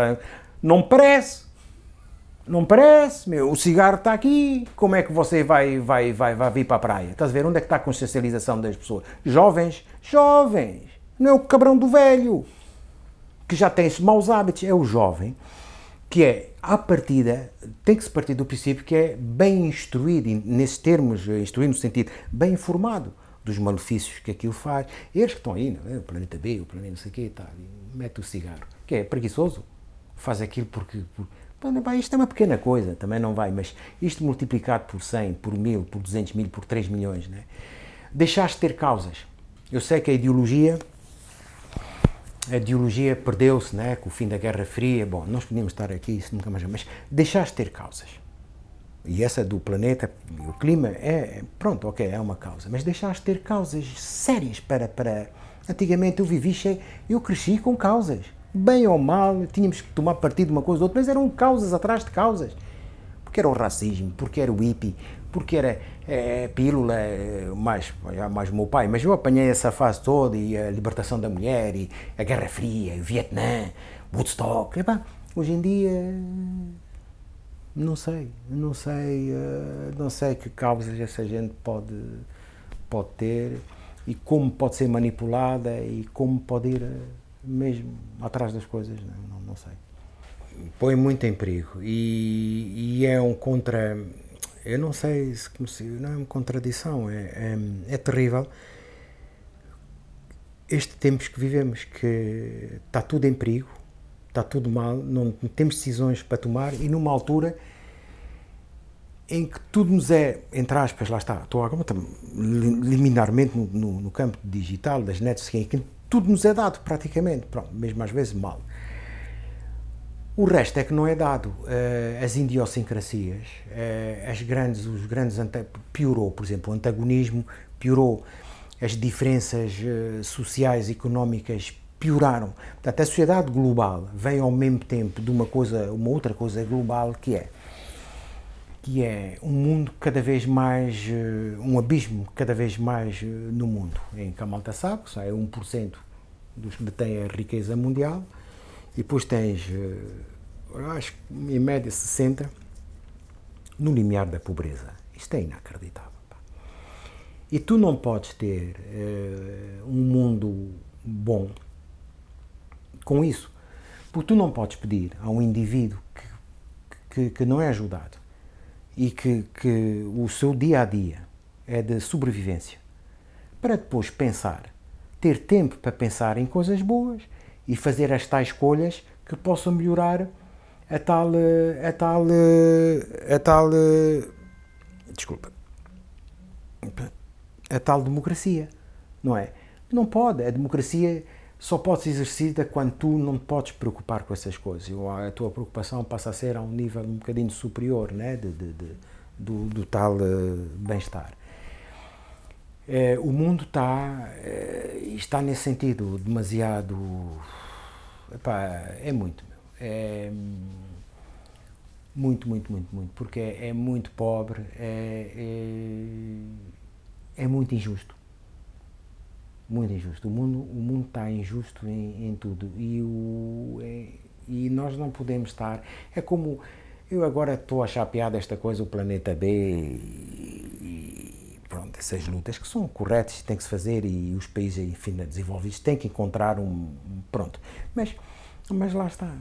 não parece. Não parece, meu, o cigarro está aqui, como é que você vai, vai, vai, vai vir para a praia? Estás a ver onde é que está a consciencialização das pessoas? Jovens, jovens, não é o cabrão do velho que já tem maus hábitos, é o jovem que é, à partida, tem que se partir do princípio que é bem instruído, nesses termos, eh, instruído no sentido bem informado dos malefícios que aquilo faz. Eles que estão aí, não é? o planeta B, o planeta não sei o quê, tá, mete o cigarro, que é preguiçoso, faz aquilo porque. Por, pá, isto é uma pequena coisa, também não vai, mas isto multiplicado por 100, por 1000, por 200 mil, por 3 milhões, né? deixaste de ter causas. Eu sei que a ideologia a ideologia perdeu-se, né, com o fim da Guerra Fria, bom, nós podíamos estar aqui, isso nunca mais, mas deixaste de ter causas. E essa do planeta, o clima, é, é, pronto, ok, é uma causa, mas deixaste de ter causas sérias para, para... Antigamente eu vivi cheio, eu cresci com causas bem ou mal, tínhamos que tomar partido de uma coisa ou outra, mas eram causas atrás de causas. Porque era o racismo, porque era o hippie, porque era é, pílula, eh, mais, mais o meu pai, mas eu apanhei essa fase toda e a libertação da mulher, e a Guerra Fria, o Vietnã, Woodstock, epá, hoje em dia não sei, não sei, eh, não sei que causas essa gente pode, pode ter e como pode ser manipulada e como pode ir a mesmo atrás das coisas, né? não, não, sei. Põe muito em perigo e, e, é um contra. Eu não sei se não é uma contradição, é, é, é terrível este tempos que vivemos, que está tudo em perigo, está tudo mal, não temos decisões para tomar e numa altura em que tudo nos é, entre aspas, lá está, estou agora liminarmente no, no, no campo digital, das nets, que tudo nos é dado praticamente, pronto, mesmo às vezes mal. O resto é que não é dado. Eh, as idiosincrasias, eh, as grandes, os grandes piorou, por exemplo, o antagonismo, piorou as diferenças eh, sociais, económicas, pioraram. Portanto, a sociedade global vem ao mesmo tempo de uma coisa, uma outra coisa global que é que é um mundo cada vez mais, eh, um abismo cada vez mais eh, no mundo, em que a malta sabe, só é 1% dos que detêm a riqueza mundial, e depois tens, eh, acho que em média 60, no limiar da pobreza. Isto é inacreditável. Pá. E tu não podes ter uh, um mundo bom com isso, porque tu não podes pedir a um indivíduo que, que, que não é ajudado e que, que o seu dia a dia é de sobrevivência, para depois pensar, ter tempo para pensar em coisas boas e fazer as tais escolhas que possam melhorar a tal eh, a tal eh, a tal eh, desculpa a tal democracia, não é? Não pode, a democracia só podes ser exercida quando tu não te podes preocupar com essas coisas. A tua preocupação passa a ser a um nível um bocadinho superior né? de, de, de do, do, tal uh, bem-estar. É, o mundo está, eh, está nesse sentido demasiado. Epá, é muito. É, muito, muito, muito, muito. Porque é, é muito pobre, é, é, é muito injusto. Muito é injusto. O mundo o mundo está injusto em, em tudo e, o, é, e nós não podemos estar. É como eu agora estou a achar piada esta coisa, o planeta B e, e pronto, essas lutas que são corretas, têm que se fazer e os países enfim, desenvolvidos têm que encontrar um. Pronto. Mas, mas lá está.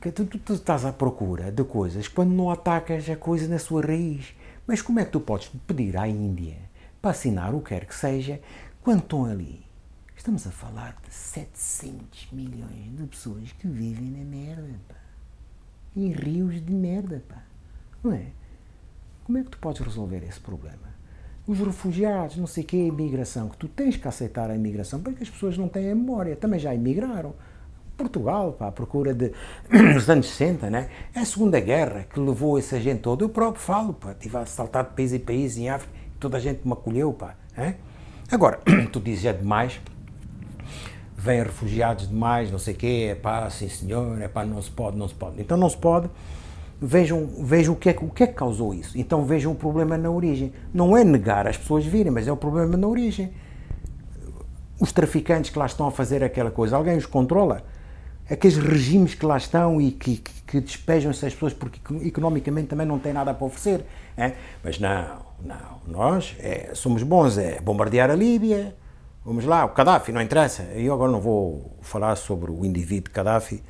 Tu, tu, tu estás à procura de coisas quando não atacas a coisa na sua raiz. Mas como é que tu podes pedir à Índia para assinar o que quer que seja Quanto estão ali, estamos a falar de 700 milhões de pessoas que vivem na merda, pá. Em rios de merda, pá. Não é? Como é que tu podes resolver esse problema? os refugiados, não sei o quê, a imigração, que tu tens que aceitar a imigração, porque as pessoas não têm a memória, também já emigraram. Portugal, pá, à procura de. nos <clears throat> anos 60, né? É a Segunda Guerra que levou essa gente toda. Eu próprio falo, pá, estive a saltar de país em país em África, toda a gente me acolheu, pá. Hein? Né? Agora, <clears throat> tu dizes é demais, vêm refugiados demais, não sei o quê, é pá, sim senhor, é pá, não se pode, não se pode. Então não se pode, vejam, vejam o, que é, o que é que causou isso. Então vejam o problema na origem. Não é negar as pessoas virem, mas é o problema na origem. Os traficantes que lá estão a fazer aquela coisa, alguém os controla? Aqueles regimes que lá estão e que, que, que despejam essas pessoas porque economicamente também não têm nada para oferecer. É? Mas não, não. Nós é, somos bons é bombardear a Líbia, vamos lá, o Gaddafi, não interessa. Eu agora não vou falar sobre o indivíduo de Gaddafi,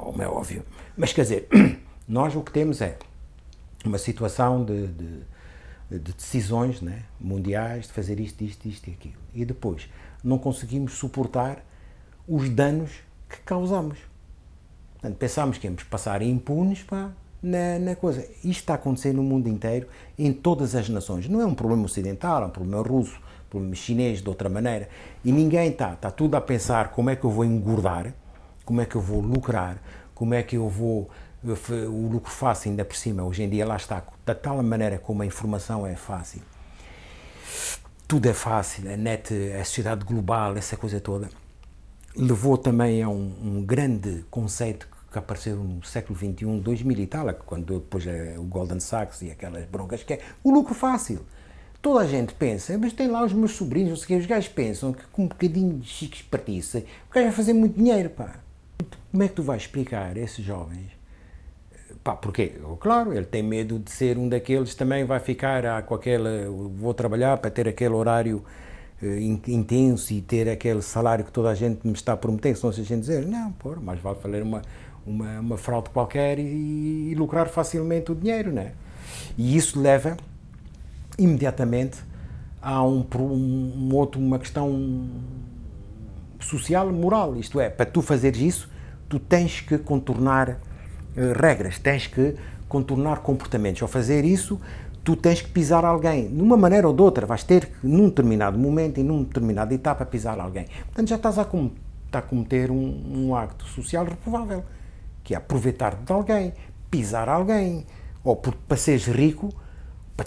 como é óbvio. Mas quer dizer, <clears throat> nós o que temos é uma situação de, de, de decisões né, mundiais, de fazer isto, isto, isto e aquilo. E depois não conseguimos suportar os danos que causamos. Portanto, pensámos que íamos passar impunes, para na, na coisa. Isto está acontecendo no mundo inteiro, em todas as nações. Não é um problema ocidental, é um problema russo, um problema chinês, de outra maneira. E ninguém está, está tudo a pensar como é que eu vou engordar, como é que eu vou lucrar, como é que eu vou o lucro fácil ainda por cima, hoje em dia lá está, da tal maneira como a informação é fácil, tudo é fácil, a net, a sociedade global, essa coisa toda, levou também a um, um grande conceito que apareceu no século XXI, 2000 e tal, é quando depois é o Golden Sachs e aquelas broncas, que é o lucro fácil. Toda a gente pensa, mas tem lá os meus sobrinhos, não sei o quê, os gajos pensam que com um bocadinho de expertise, o gajo vai fazer muito dinheiro, pá. Como é que tu vais explicar a esses jovens? Pá, porquê? Oh, claro, ele tem medo de ser um daqueles, também vai ficar ah, com aquele, vou trabalhar para ter aquele horário eh, intenso e ter aquele salário que toda a gente me está a prometer, se a gente dizer Não, pô, mais vale fazer uma, uma, uma fraude qualquer e, e, lucrar facilmente o dinheiro, né? E isso leva imediatamente a um, um, outro, uma questão social, moral. Isto é, para tu fazeres isso, tu tens que contornar eh, regras, tens que contornar comportamentos. Ao fazer isso, tu tens que pisar alguém. De uma maneira ou de outra, vais ter que, num determinado momento e numa determinada etapa, pisar alguém. Portanto, já estás a, com tá a cometer um, um acto social reprovável que é aproveitar de alguém, pisar alguém, ou porque para seres rico, para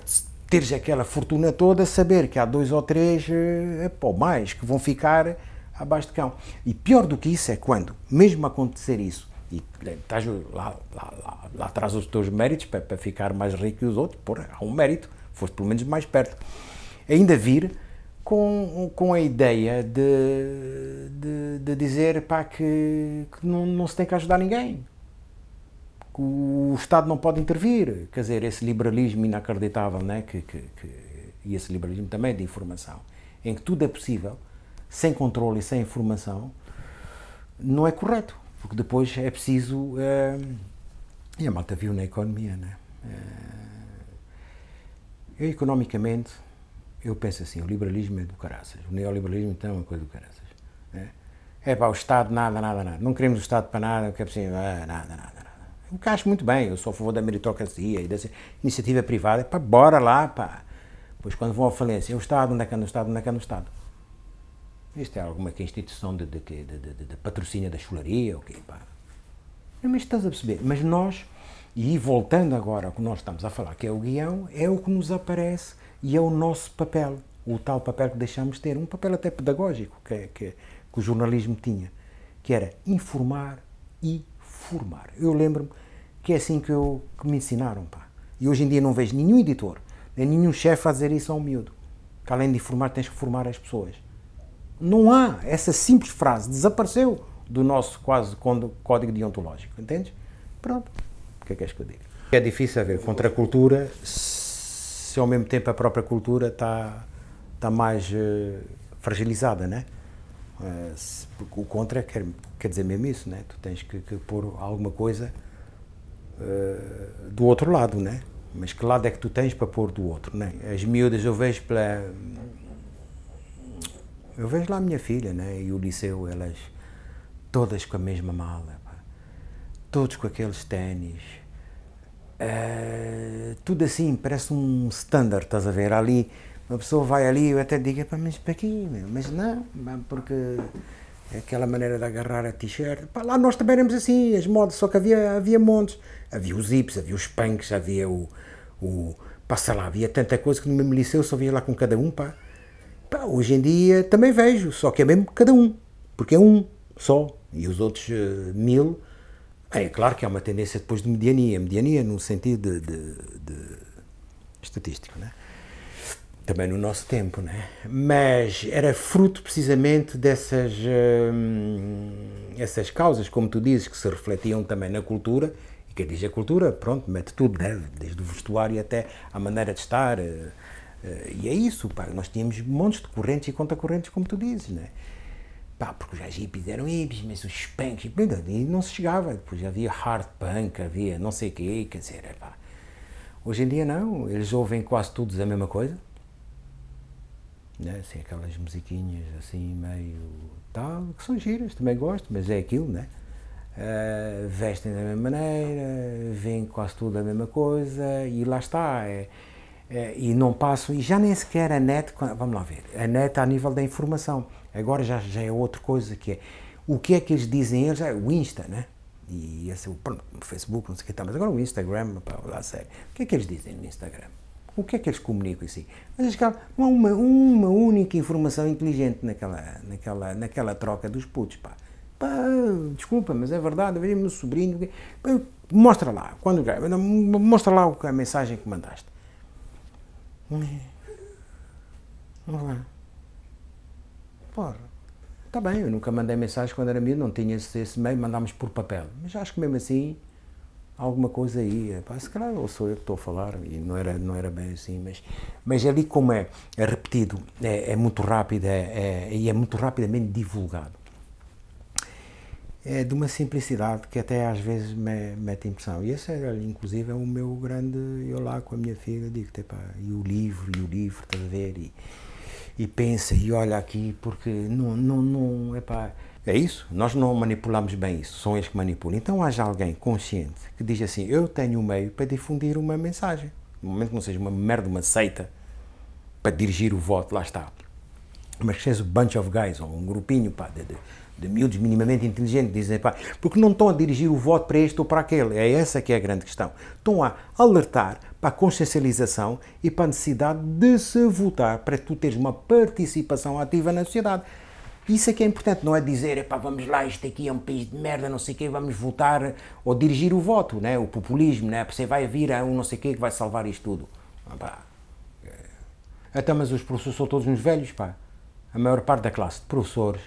teres aquela fortuna toda, saber que há dois ou três ou eh, é, mais que vão ficar abaixo de cão. E pior do que isso é quando, mesmo acontecer isso, e eh, estás lá, lá, lá, lá atrás os teus méritos para, para ficar mais rico que os outros, porra, há um mérito, foste pelo menos mais perto. Ainda vir com, com a ideia de, de, de dizer pá, que, que não, não, se tem que ajudar ninguém. Que o Estado não pode intervir. Quer dizer, esse liberalismo inacreditável, né? que, que, que e esse liberalismo também de informação, em que tudo é possível, sem controle e sem informação, não é correto. Porque depois é preciso. É, e a malta viu na economia, né? É, eu, economicamente, eu penso assim, o liberalismo é do caraças, o neoliberalismo então é uma coisa do caraças. Né? É pá, o Estado nada, nada, nada, não queremos o Estado para nada, o que é possível, ah, nada, nada, nada. O que acho muito bem, eu sou a favor da meritocracia e dessa iniciativa privada, pá, bora lá, pá. Pois quando vão à falência, é o Estado, onde é que anda o Estado, onde é que anda o Estado? Isto é alguma que é instituição de, de, de, de, de patrocínio da chularia, ou okay, quê, pá. Mas estás a perceber, mas nós, e voltando agora ao que nós estamos a falar, que é o guião, é o que nos aparece e é o nosso papel, o tal papel que deixámos de ter, um papel até pedagógico que, é, que, é, que o jornalismo tinha, que era informar e formar. Eu lembro-me que é assim que, eu, que me ensinaram. Pá. E hoje em dia não vejo nenhum editor, nem nenhum chefe a dizer isso ao miúdo. Que além de informar, tens que formar as pessoas. Não há. Essa simples frase desapareceu do nosso quase código deontológico. Entendes? Pronto. O que é que és que eu digo? É difícil haver contracultura se se ao mesmo tempo a própria cultura está, está mais uh, fragilizada, né? Uh, se, o contra quer, quer dizer mesmo isso, né? Tu tens que, que pôr alguma coisa uh, do outro lado, né? Mas que lado é que tu tens para pôr do outro, né? As miúdas eu vejo pela... Eu vejo lá a minha filha, né? E o liceu, elas todas com a mesma mala, pá. todos com aqueles ténis, eh, tudo assim, parece um standard, estás a ver? Ali, uma pessoa vai ali, eu até digo, mas para aqui, mas não, porque é aquela maneira de agarrar a t-shirt. Lá nós também éramos assim, as modas, só que havia, havia montes. Havia os zips havia os punks, havia o. o passa lá, havia tanta coisa que no mesmo liceu só via lá com cada um, pá. pá. Hoje em dia também vejo, só que é mesmo cada um, porque é um só, e os outros uh, mil é claro que há uma tendência depois de mediania, mediania no sentido de, de, de estatístico, né? também no nosso tempo, né? mas era fruto precisamente dessas hum, essas causas, como tu dizes, que se refletiam também na cultura, e quem diz a cultura, pronto, mete tudo, né? desde o vestuário até a maneira de estar, eh, eh, e é isso, pá. nós tínhamos montes de correntes e contracorrentes, como tu dizes, né? Pá, porque já as hippies eram hippies, mas os punks, e não se chegava, depois havia hard punk, havia não sei o quê, quer dizer, é pá. Hoje em dia não, eles ouvem quase todos a mesma coisa, né? assim, aquelas musiquinhas assim meio tal, que são giras, também gosto, mas é aquilo, né? Uh, vestem da mesma maneira, veem quase tudo a mesma coisa e lá está. É, é, e não passam, e já nem sequer a net, vamos lá ver, a net a nível da informação. Agora já, já é outra coisa que é. O que é que eles dizem eles? É o Insta, né? E esse, pronto, o Facebook, não sei o que está, mas agora o Instagram, pá, lá sério. O que é que eles dizem no Instagram? O que é que eles comunicam em si? Mas eles não há uma, uma única informação inteligente naquela, naquela, naquela troca dos putos, pá. pá desculpa, mas é verdade, veja meu sobrinho. Pá, mostra lá, quando mostra lá a mensagem que mandaste. Vamos lá porra, está bem, eu nunca mandei mensagem quando era miúdo, não tinha esse, esse meio, mandámos por papel. Mas acho que mesmo assim, alguma coisa ia pá, se calhar ou sou eu que estou a falar, e não era, não era bem assim, mas, mas ali como é, é repetido, é, é muito rápido é, é, e é muito rapidamente divulgado. É de uma simplicidade que até às vezes me mete impressão. E esse era, inclusive, é o meu grande. Eu lá com a minha filha digo: pá, e o livro, e o livro, estás a ver? E, e pensa e olha aqui, porque não, não, não epá, é isso. Nós não manipulamos bem isso, são eles que manipulam. Então haja alguém consciente que diz assim: eu tenho um meio para difundir uma mensagem. No momento que não seja uma merda, uma seita, para dirigir o voto, lá está. Mas que seja um bunch of guys, ou um grupinho pá, de, de de miúdos minimamente inteligentes, dizem, pá, porque não estão a dirigir o voto para este ou para aquele. É essa que é a grande questão. Estão a alertar para a consciencialização e para a necessidade de se votar, para tu teres uma participação ativa na sociedade. Isso é que é importante, não é dizer, pá vamos lá, isto aqui é um país de merda, não sei o quê, vamos votar ou dirigir o voto, né? o populismo, né? você vai vir a um não sei o quê que vai salvar isto tudo. Ah, pá. É. Até mas os professores são todos uns velhos, pá. A maior parte da classe de professores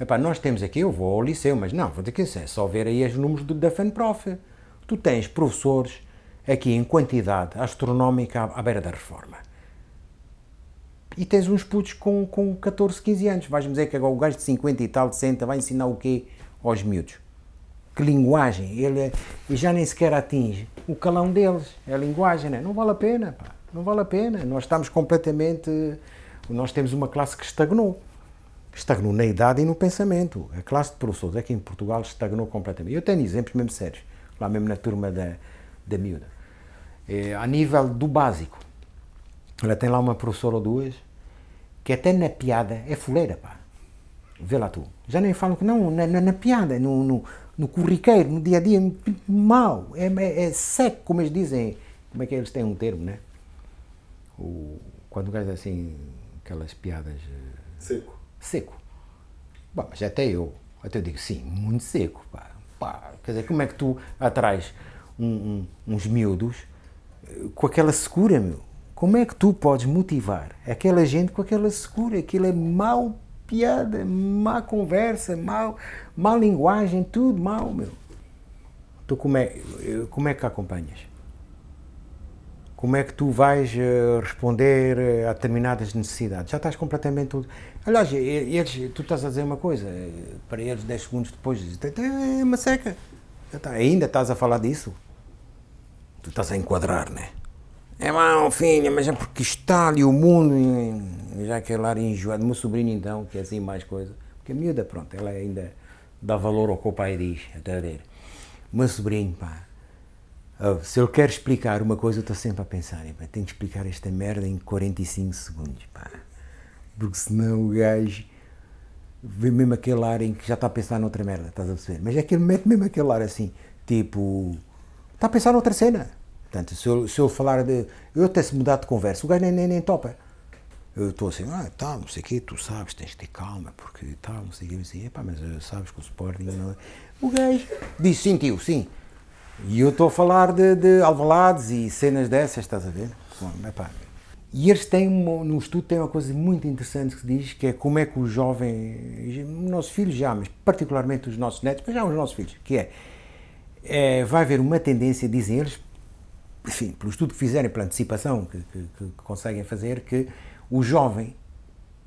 Epá, nós temos aqui, eu vou ao liceu, mas não, vou dizer que é só ver aí os números do, da FENPROF. Tu tens professores aqui em quantidade astronómica à, à beira da reforma. E tens uns putos com, com 14, 15 anos. Vais-me dizer que agora o gajo de 50 e tal, de 60, vai ensinar o quê aos miúdos? Que linguagem? Ele é, já nem sequer atinge o calão deles. É a linguagem, né? não vale a pena, pá. Não vale a pena. Nós estamos completamente. Nós temos uma classe que estagnou estagnou na idade e no pensamento. A classe de professores aqui em Portugal estagnou completamente. Eu tenho exemplos mesmo sérios, lá mesmo na turma da, da miúda. É, a nível do básico, ela tem lá uma professora ou duas que até na piada é fuleira, pá. Vê lá tu. Já nem falam que não, na, na, na piada, no, no, no, curriqueiro, no dia a dia, mal. É, é, é, seco, como eles dizem. Como é que eles têm um termo, né? O, quando o gajo é assim, aquelas piadas. Eh, seco seco. bom mas até eu. Até eu digo, sim, muito seco. Pá. Pá, quer dizer, como é que tu atrás um, um, uns miúdos eh, com aquela secura, meu? Como é que tu podes motivar aquela gente com aquela secura? Aquilo é mau piada, má conversa, mal, má linguagem, tudo mal, meu. Tu como é, eh, como é que acompanhas? como é que tu vais eh, responder eh, a determinadas necessidades. Já estás completamente tudo. Aliás, eles, tu estás a dizer uma coisa, eh, para eles 10 segundos depois dizes, é uma seca. Tá, ainda estás a falar disso? Tu estás a enquadrar, né? É mau, filha, mas é porque está ali o mundo, já que ela era Meu sobrinho, então, que é assim mais coisa, porque a miúda, pronto, ela ainda dá valor ao que o pai diz, até tá a ver. Meu sobrinho, pá, ah, se eu quero explicar uma coisa, eu estou sempre a pensar, tenho que explicar esta merda em 45 segundos, pá. Porque senão o gajo vê mesmo aquele ar em que já está a pensar noutra merda, estás a perceber? Mas é que ele mete mesmo aquele ar assim, tipo, está a pensar noutra cena. Portanto, se eu, se eu falar de. Eu até se mudar de conversa, o gajo nem, nem, nem topa. Eu estou assim, ah, tá, não sei o quê, tu sabes, tens de ter calma, porque tal, tá, não sei o quê, assim, epá, mas eh, sabes que o Sporting não é. O gajo diz, sentiu, sim. Tio, sim. E eu estou a falar de, de e cenas dessas, estás a ver? Bom, epá. E eles têm, no estudo, tem uma coisa muito interessante que se diz, que é como é que os jovens, nossos filhos já, mas particularmente os nossos netos, mas já os nossos filhos, que é, é vai haver uma tendência, dizem eles, enfim, pelo estudo que fizerem, pela antecipação que, que, que, conseguem fazer, que o jovem,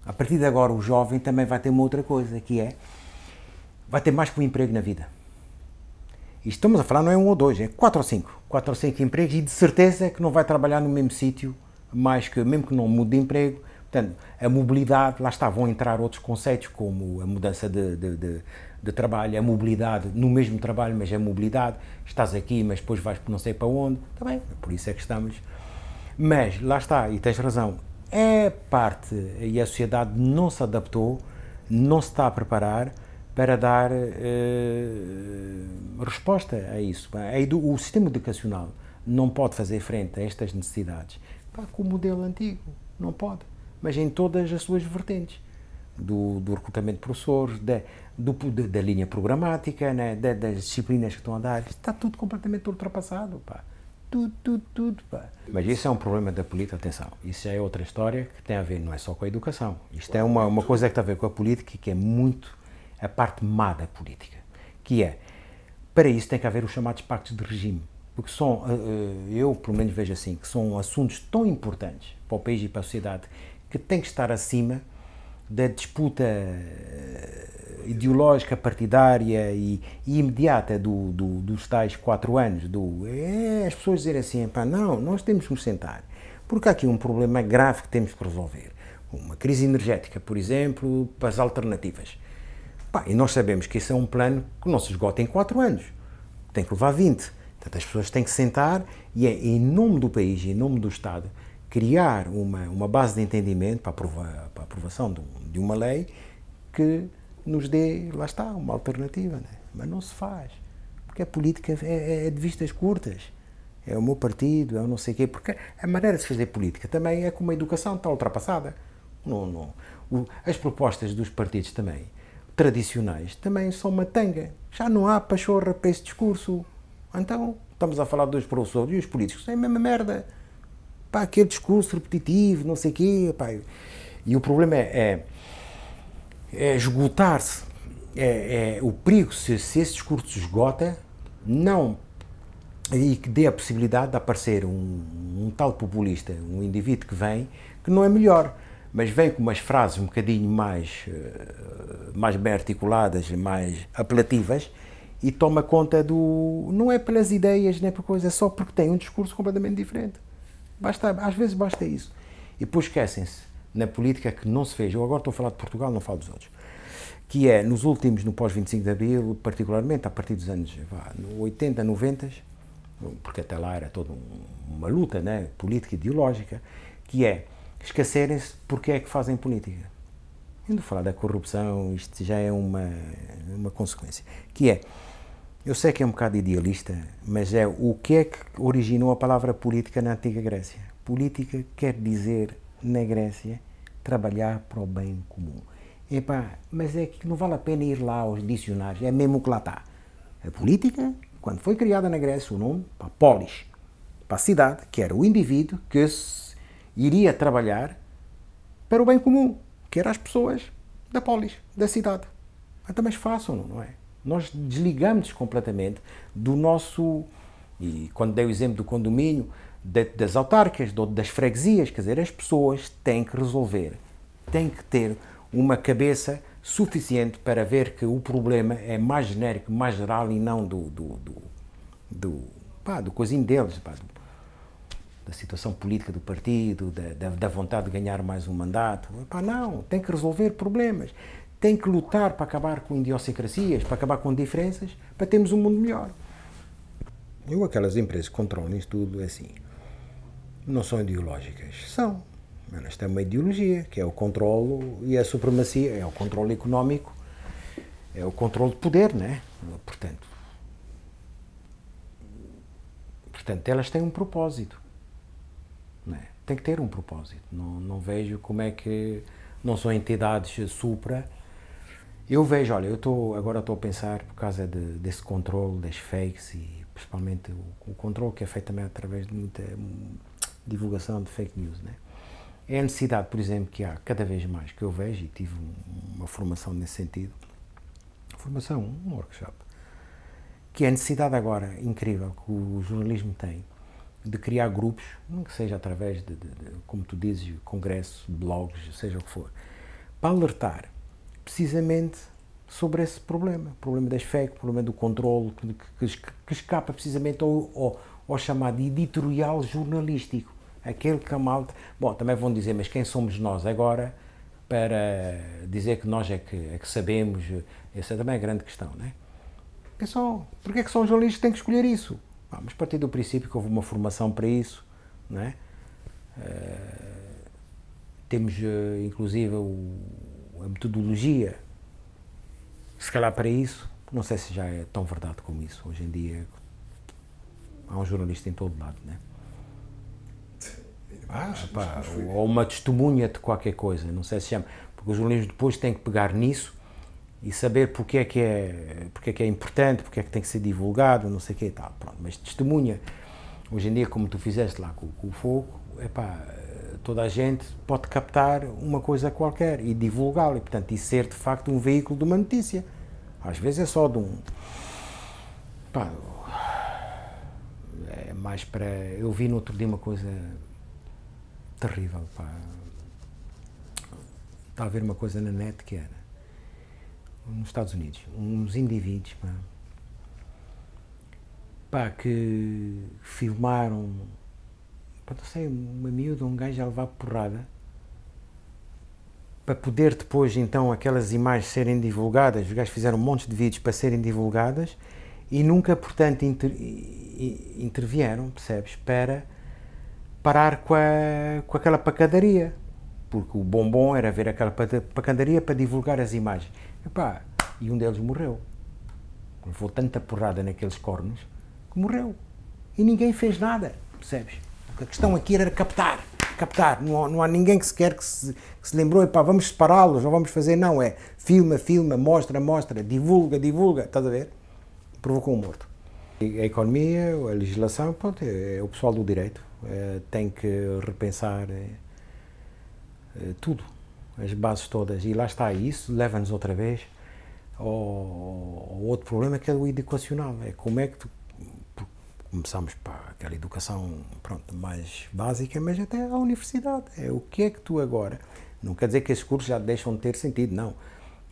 a partir de agora, o jovem também vai ter uma outra coisa, que é, vai ter mais que um emprego na vida estamos a falar não é um ou dois, é quatro ou cinco. Quatro ou cinco empregos e de certeza que não vai trabalhar no mesmo sítio, mais que, mesmo que não mude de emprego. Portanto, a mobilidade, lá está, vão entrar outros conceitos como a mudança de, de, de, de trabalho, a mobilidade no mesmo trabalho, mas a mobilidade, estás aqui, mas depois vais não sei para onde, também tá por isso é que estamos. Mas, lá está, e tens razão, é parte, e a sociedade não se adaptou, não se está a preparar, para dar uh, resposta a isso. O sistema educacional não pode fazer frente a estas necessidades com o modelo antigo, não pode, mas em todas as suas vertentes. Do, do recrutamento de professores, da, do, da linha programática, né, da, das disciplinas que estão a dar, está tudo completamente ultrapassado. Pá tudo, tudo, tudo. Pá. Mas isso é um problema da política, atenção. Isso já é outra história que tem a ver, não é só com a educação. Isto é uma, uma coisa que tem a ver com a política que é muito a parte má da política, que é, para isso tem que haver os chamados pactos de regime, porque são, eh, eh, eu pelo menos vejo assim, que são assuntos tão importantes para o país e para a sociedade que tem que estar acima da disputa eh, ideológica, partidária e, e imediata do, do, dos tais quatro anos, do, é, as pessoas dizerem assim, pá, não, nós temos que nos sentar, porque há aqui um problema grave que temos que resolver. Uma crise energética, por exemplo, para as alternativas. Pá, e nós sabemos que isso é um plano que não se esgota em 4 anos, tem que levar 20. Portanto, as pessoas têm que sentar e, é, em nome do país, em nome do Estado, criar uma, uma base de entendimento para, aprovar, para a aprovação de, de, uma lei que nos dê, lá está, uma alternativa. Né? Mas não se faz, porque a política é, é, é de vistas curtas é o meu partido, é o não sei quê, porque a maneira de se fazer política também é como a educação está ultrapassada. Não, não. as propostas dos partidos também tradicionais também são uma tanga. Já não há pachorra para esse discurso. Então, estamos a falar dos professores e os políticos, é a mesma merda. Pá, aquele discurso repetitivo, não sei o quê. Pá. E o problema é, é, é esgotar-se. É, é, o perigo, se, se esse discurso se esgota, não e que dê a possibilidade de aparecer um, um, tal populista, um indivíduo que vem, que não é melhor mas vem com umas frases um bocadinho mais, eh, mais bem articuladas, mais apelativas, e toma conta do. Não é pelas ideias nem por coisa, é só porque tem um discurso completamente diferente. Basta, às vezes basta isso. E depois esquecem-se na política que não se fez. Eu agora estou a falar de Portugal, não falo dos outros. Que é, nos últimos, no pós-25 de Abril, particularmente a partir dos anos vá, 80, 90, porque até lá era toda um, uma luta né, política e ideológica, que é esquecerem-se porque é que fazem política. Indo falar da corrupção, isto já é uma, uma consequência. Que é, eu sei que é um bocado idealista, mas é o que é que originou a palavra política na antiga Grécia. Política quer dizer, na Grécia, trabalhar para o bem comum. Epá, mas é que não vale a pena ir lá aos dicionários, é mesmo o que lá está. A política, quando foi criada na Grécia, o nome, para polis, para a cidade, que era o indivíduo que se iria trabalhar para o bem comum, que era as pessoas da polis, da cidade. Então, também é façam-no, não é? Nós desligamos completamente do nosso. E quando dei o exemplo do condomínio, das autarcas, das freguesias, quer dizer, as pessoas têm que resolver, têm que ter uma cabeça suficiente para ver que o problema é mais genérico, mais geral e não do, do, do, do, pá, do coisinho deles, pá, do da situação política do partido, da, da, da vontade de ganhar mais um mandato. Pá, não, tem que resolver problemas, tem que lutar para acabar com idiosincrasias, para acabar com diferenças, para termos um mundo melhor. Eu, aquelas empresas que controlam isto tudo, é assim, não são ideológicas. São. Elas têm é uma ideologia, que é o controlo e a supremacia, é o controlo económico, é o controlo de poder, né? Portanto, portanto, elas têm um propósito tem que ter um propósito. Não, não vejo como é que não são entidades supra. Eu vejo, olha, eu tô, agora estou a pensar por causa de, desse controle das fakes e principalmente o, o controle que é feito também através de muita hum, divulgação de fake news, né? É a necessidade, por exemplo, que há cada vez mais que eu vejo e tive uma formação nesse sentido, formação, um workshop, que é a necessidade agora incrível que o jornalismo tem de criar grupos, que seja através de, de, de, como tu dizes, congressos, blogs, seja o que for, para alertar precisamente sobre esse problema, o problema das fake, o problema do controle, que, que, que escapa precisamente ao, ao, ao, chamado editorial jornalístico, aquele que a malta... Bom, também vão dizer, mas quem somos nós agora para dizer que nós é que, é que sabemos? Eh, essa também é a grande questão, não é? Pessoal, porque é que são jornalistas que têm que escolher isso? Vamos partir do princípio que houve uma formação para isso, não é? Eh, temos eh, inclusive a metodologia, se calhar para isso, não sei se já é tão verdade como isso. Hoje em dia há um jornalista em todo lado, é? Ah, ah ou uma testemunha de qualquer coisa, não sei se chama, porque os jornalistas depois têm que pegar nisso e saber porque é que é, porque é que é importante, porque é que tem que ser divulgado, não sei o que e tal. Pronto, mas testemunha, hoje em dia, como tu fizeste lá com, com o fogo, epá, toda a gente pode captar uma coisa qualquer e divulgá-la, e portanto, e ser de facto um veículo de uma notícia. Às vezes é só de um. Pá, é mais para. Eu vi no outro dia uma coisa terrível, pá. Está a ver uma coisa na net que era nos Estados Unidos, uns indivíduos pá, é? pá, que filmaram pá, não sei, uma miúda, um gajo a levar porrada para poder depois então aquelas imagens serem divulgadas, os gajos fizeram um monte de vídeos para serem divulgadas e nunca portanto inter, intervieram, percebes, para parar com, a, com aquela pacadaria porque o bombom era ver aquela pacadaria para divulgar as imagens. Epá, e um deles morreu. Levou tanta porrada naqueles cornos que morreu. E ninguém fez nada, percebes? A questão aqui era captar, captar. Não, há, não há ninguém que sequer que se, que se lembrou, epá, vamos separá-los, não vamos fazer, não. É filma, filma, mostra, mostra, divulga, divulga. Estás a ver? Provocou um morto. A economia, a legislação, pronto, é, é o pessoal do direito. É, tem que repensar é, é, tudo as bases todas. E lá está, isso leva-nos outra vez ao, outro problema que é o educacional. É como é que tu, começamos para aquela educação pronto, mais básica, mas até à universidade. É o que é que tu agora. Não quer dizer que esses cursos já deixam de ter sentido, não.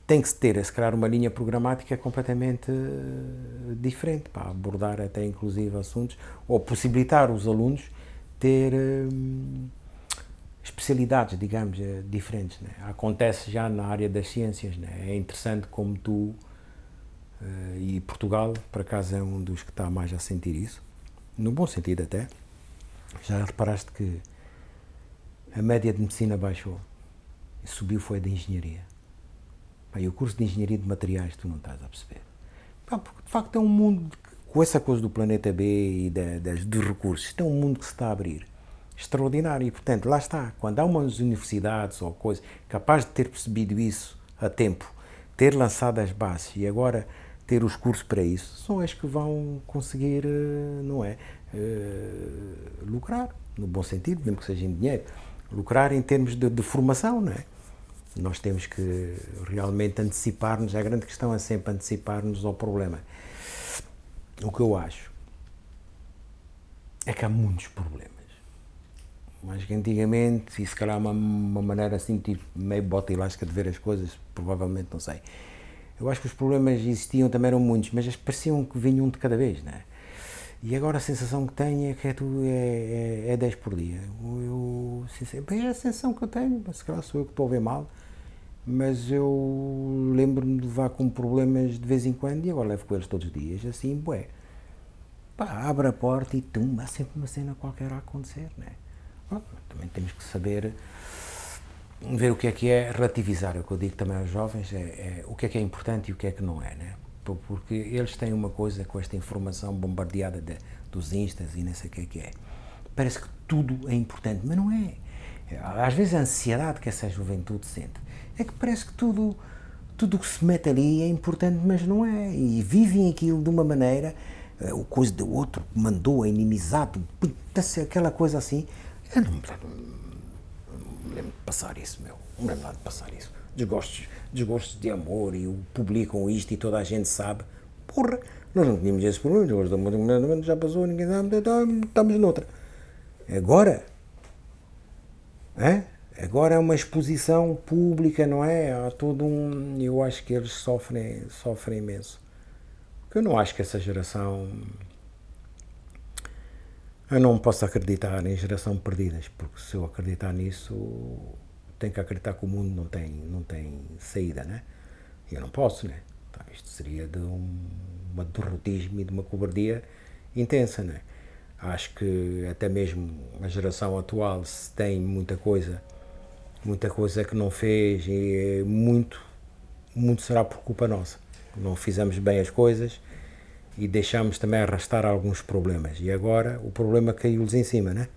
Tem que se ter, é se criar uma linha programática completamente eh, diferente para abordar até inclusive assuntos ou possibilitar os alunos ter. Hum, especialidades, digamos, eh, diferentes. Né? Acontece já na área das ciências. Né? É interessante como tu, eh, e Portugal, por acaso, é um dos que está mais a sentir isso, no bom sentido até. Já reparaste que a média de medicina baixou e subiu foi a de engenharia. e o curso de engenharia de materiais tu não estás a perceber. porque de facto é um mundo, com essa coisa do planeta B e das, dos recursos, é um mundo que se está a abrir extraordinário. E, portanto, lá está. Quando há umas universidades ou coisa capaz de ter percebido isso a tempo, ter lançado as bases e agora ter os cursos para isso, são as que vão conseguir, eh, não é, eh, lucrar, no bom sentido, mesmo que seja em dinheiro, lucrar em termos de, de formação, não é? Nós temos que realmente antecipar-nos, é a grande questão é sempre antecipar-nos ao problema. O que eu acho é que há muitos problemas mais que antigamente, e se calhar uma, uma maneira assim, tipo, meio bota elástica de ver as coisas, provavelmente, não sei. Eu acho que os problemas existiam, também eram muitos, mas pareciam que vinham um de cada vez, não é? E agora a sensação que tenho é que é, é, é, 10 é por dia. Eu, bem, é a sensação que eu tenho, mas se calhar sou eu que estou a ver mal, mas eu lembro-me de levar com problemas de vez em quando e agora levo com eles todos os dias, assim, bué. Pá, abre a porta e tumba, há sempre uma cena qualquer a acontecer, não é? também temos que saber hum, ver o que é que é relativizar. É o que eu digo também aos jovens é, é o que é que é importante e o que é que não é, né? porque eles têm uma coisa com esta informação bombardeada de, dos instas e não sei o que é que é. Parece que tudo é importante, mas não é. Às vezes a ansiedade que essa juventude sente é que parece que tudo tudo que se mete ali é importante, mas não é. E vivem aquilo de uma maneira, eh, o coisa do outro mandou, a é inimizade, aquela coisa assim, eu não me lembro de passar isso, meu. Não me lembro de passar isso. Desgostos, desgostos de amor e publicam isto e toda a gente sabe. Porra, nós não tínhamos esse problema. Hoje de amor já passou, ninguém sabe, então, então, estamos noutra. Agora, é? agora é uma exposição pública, não é? Há todo um. Eu acho que eles sofrem, sofrem imenso. Porque eu não acho que essa geração. Eu não posso acreditar em geração perdidas, porque se eu acreditar nisso, tenho que acreditar que o mundo não tem, não tem saída, né? Eu não posso, né? Então, isto seria de um, uma derrotismo e de uma cobardia intensa, né? Acho que até mesmo a geração atual se tem muita coisa, muita coisa que não fez e muito, muito será por culpa nossa. Não fizemos bem as coisas e deixámos também arrastar alguns problemas. E agora o problema caiu-lhes em cima, né?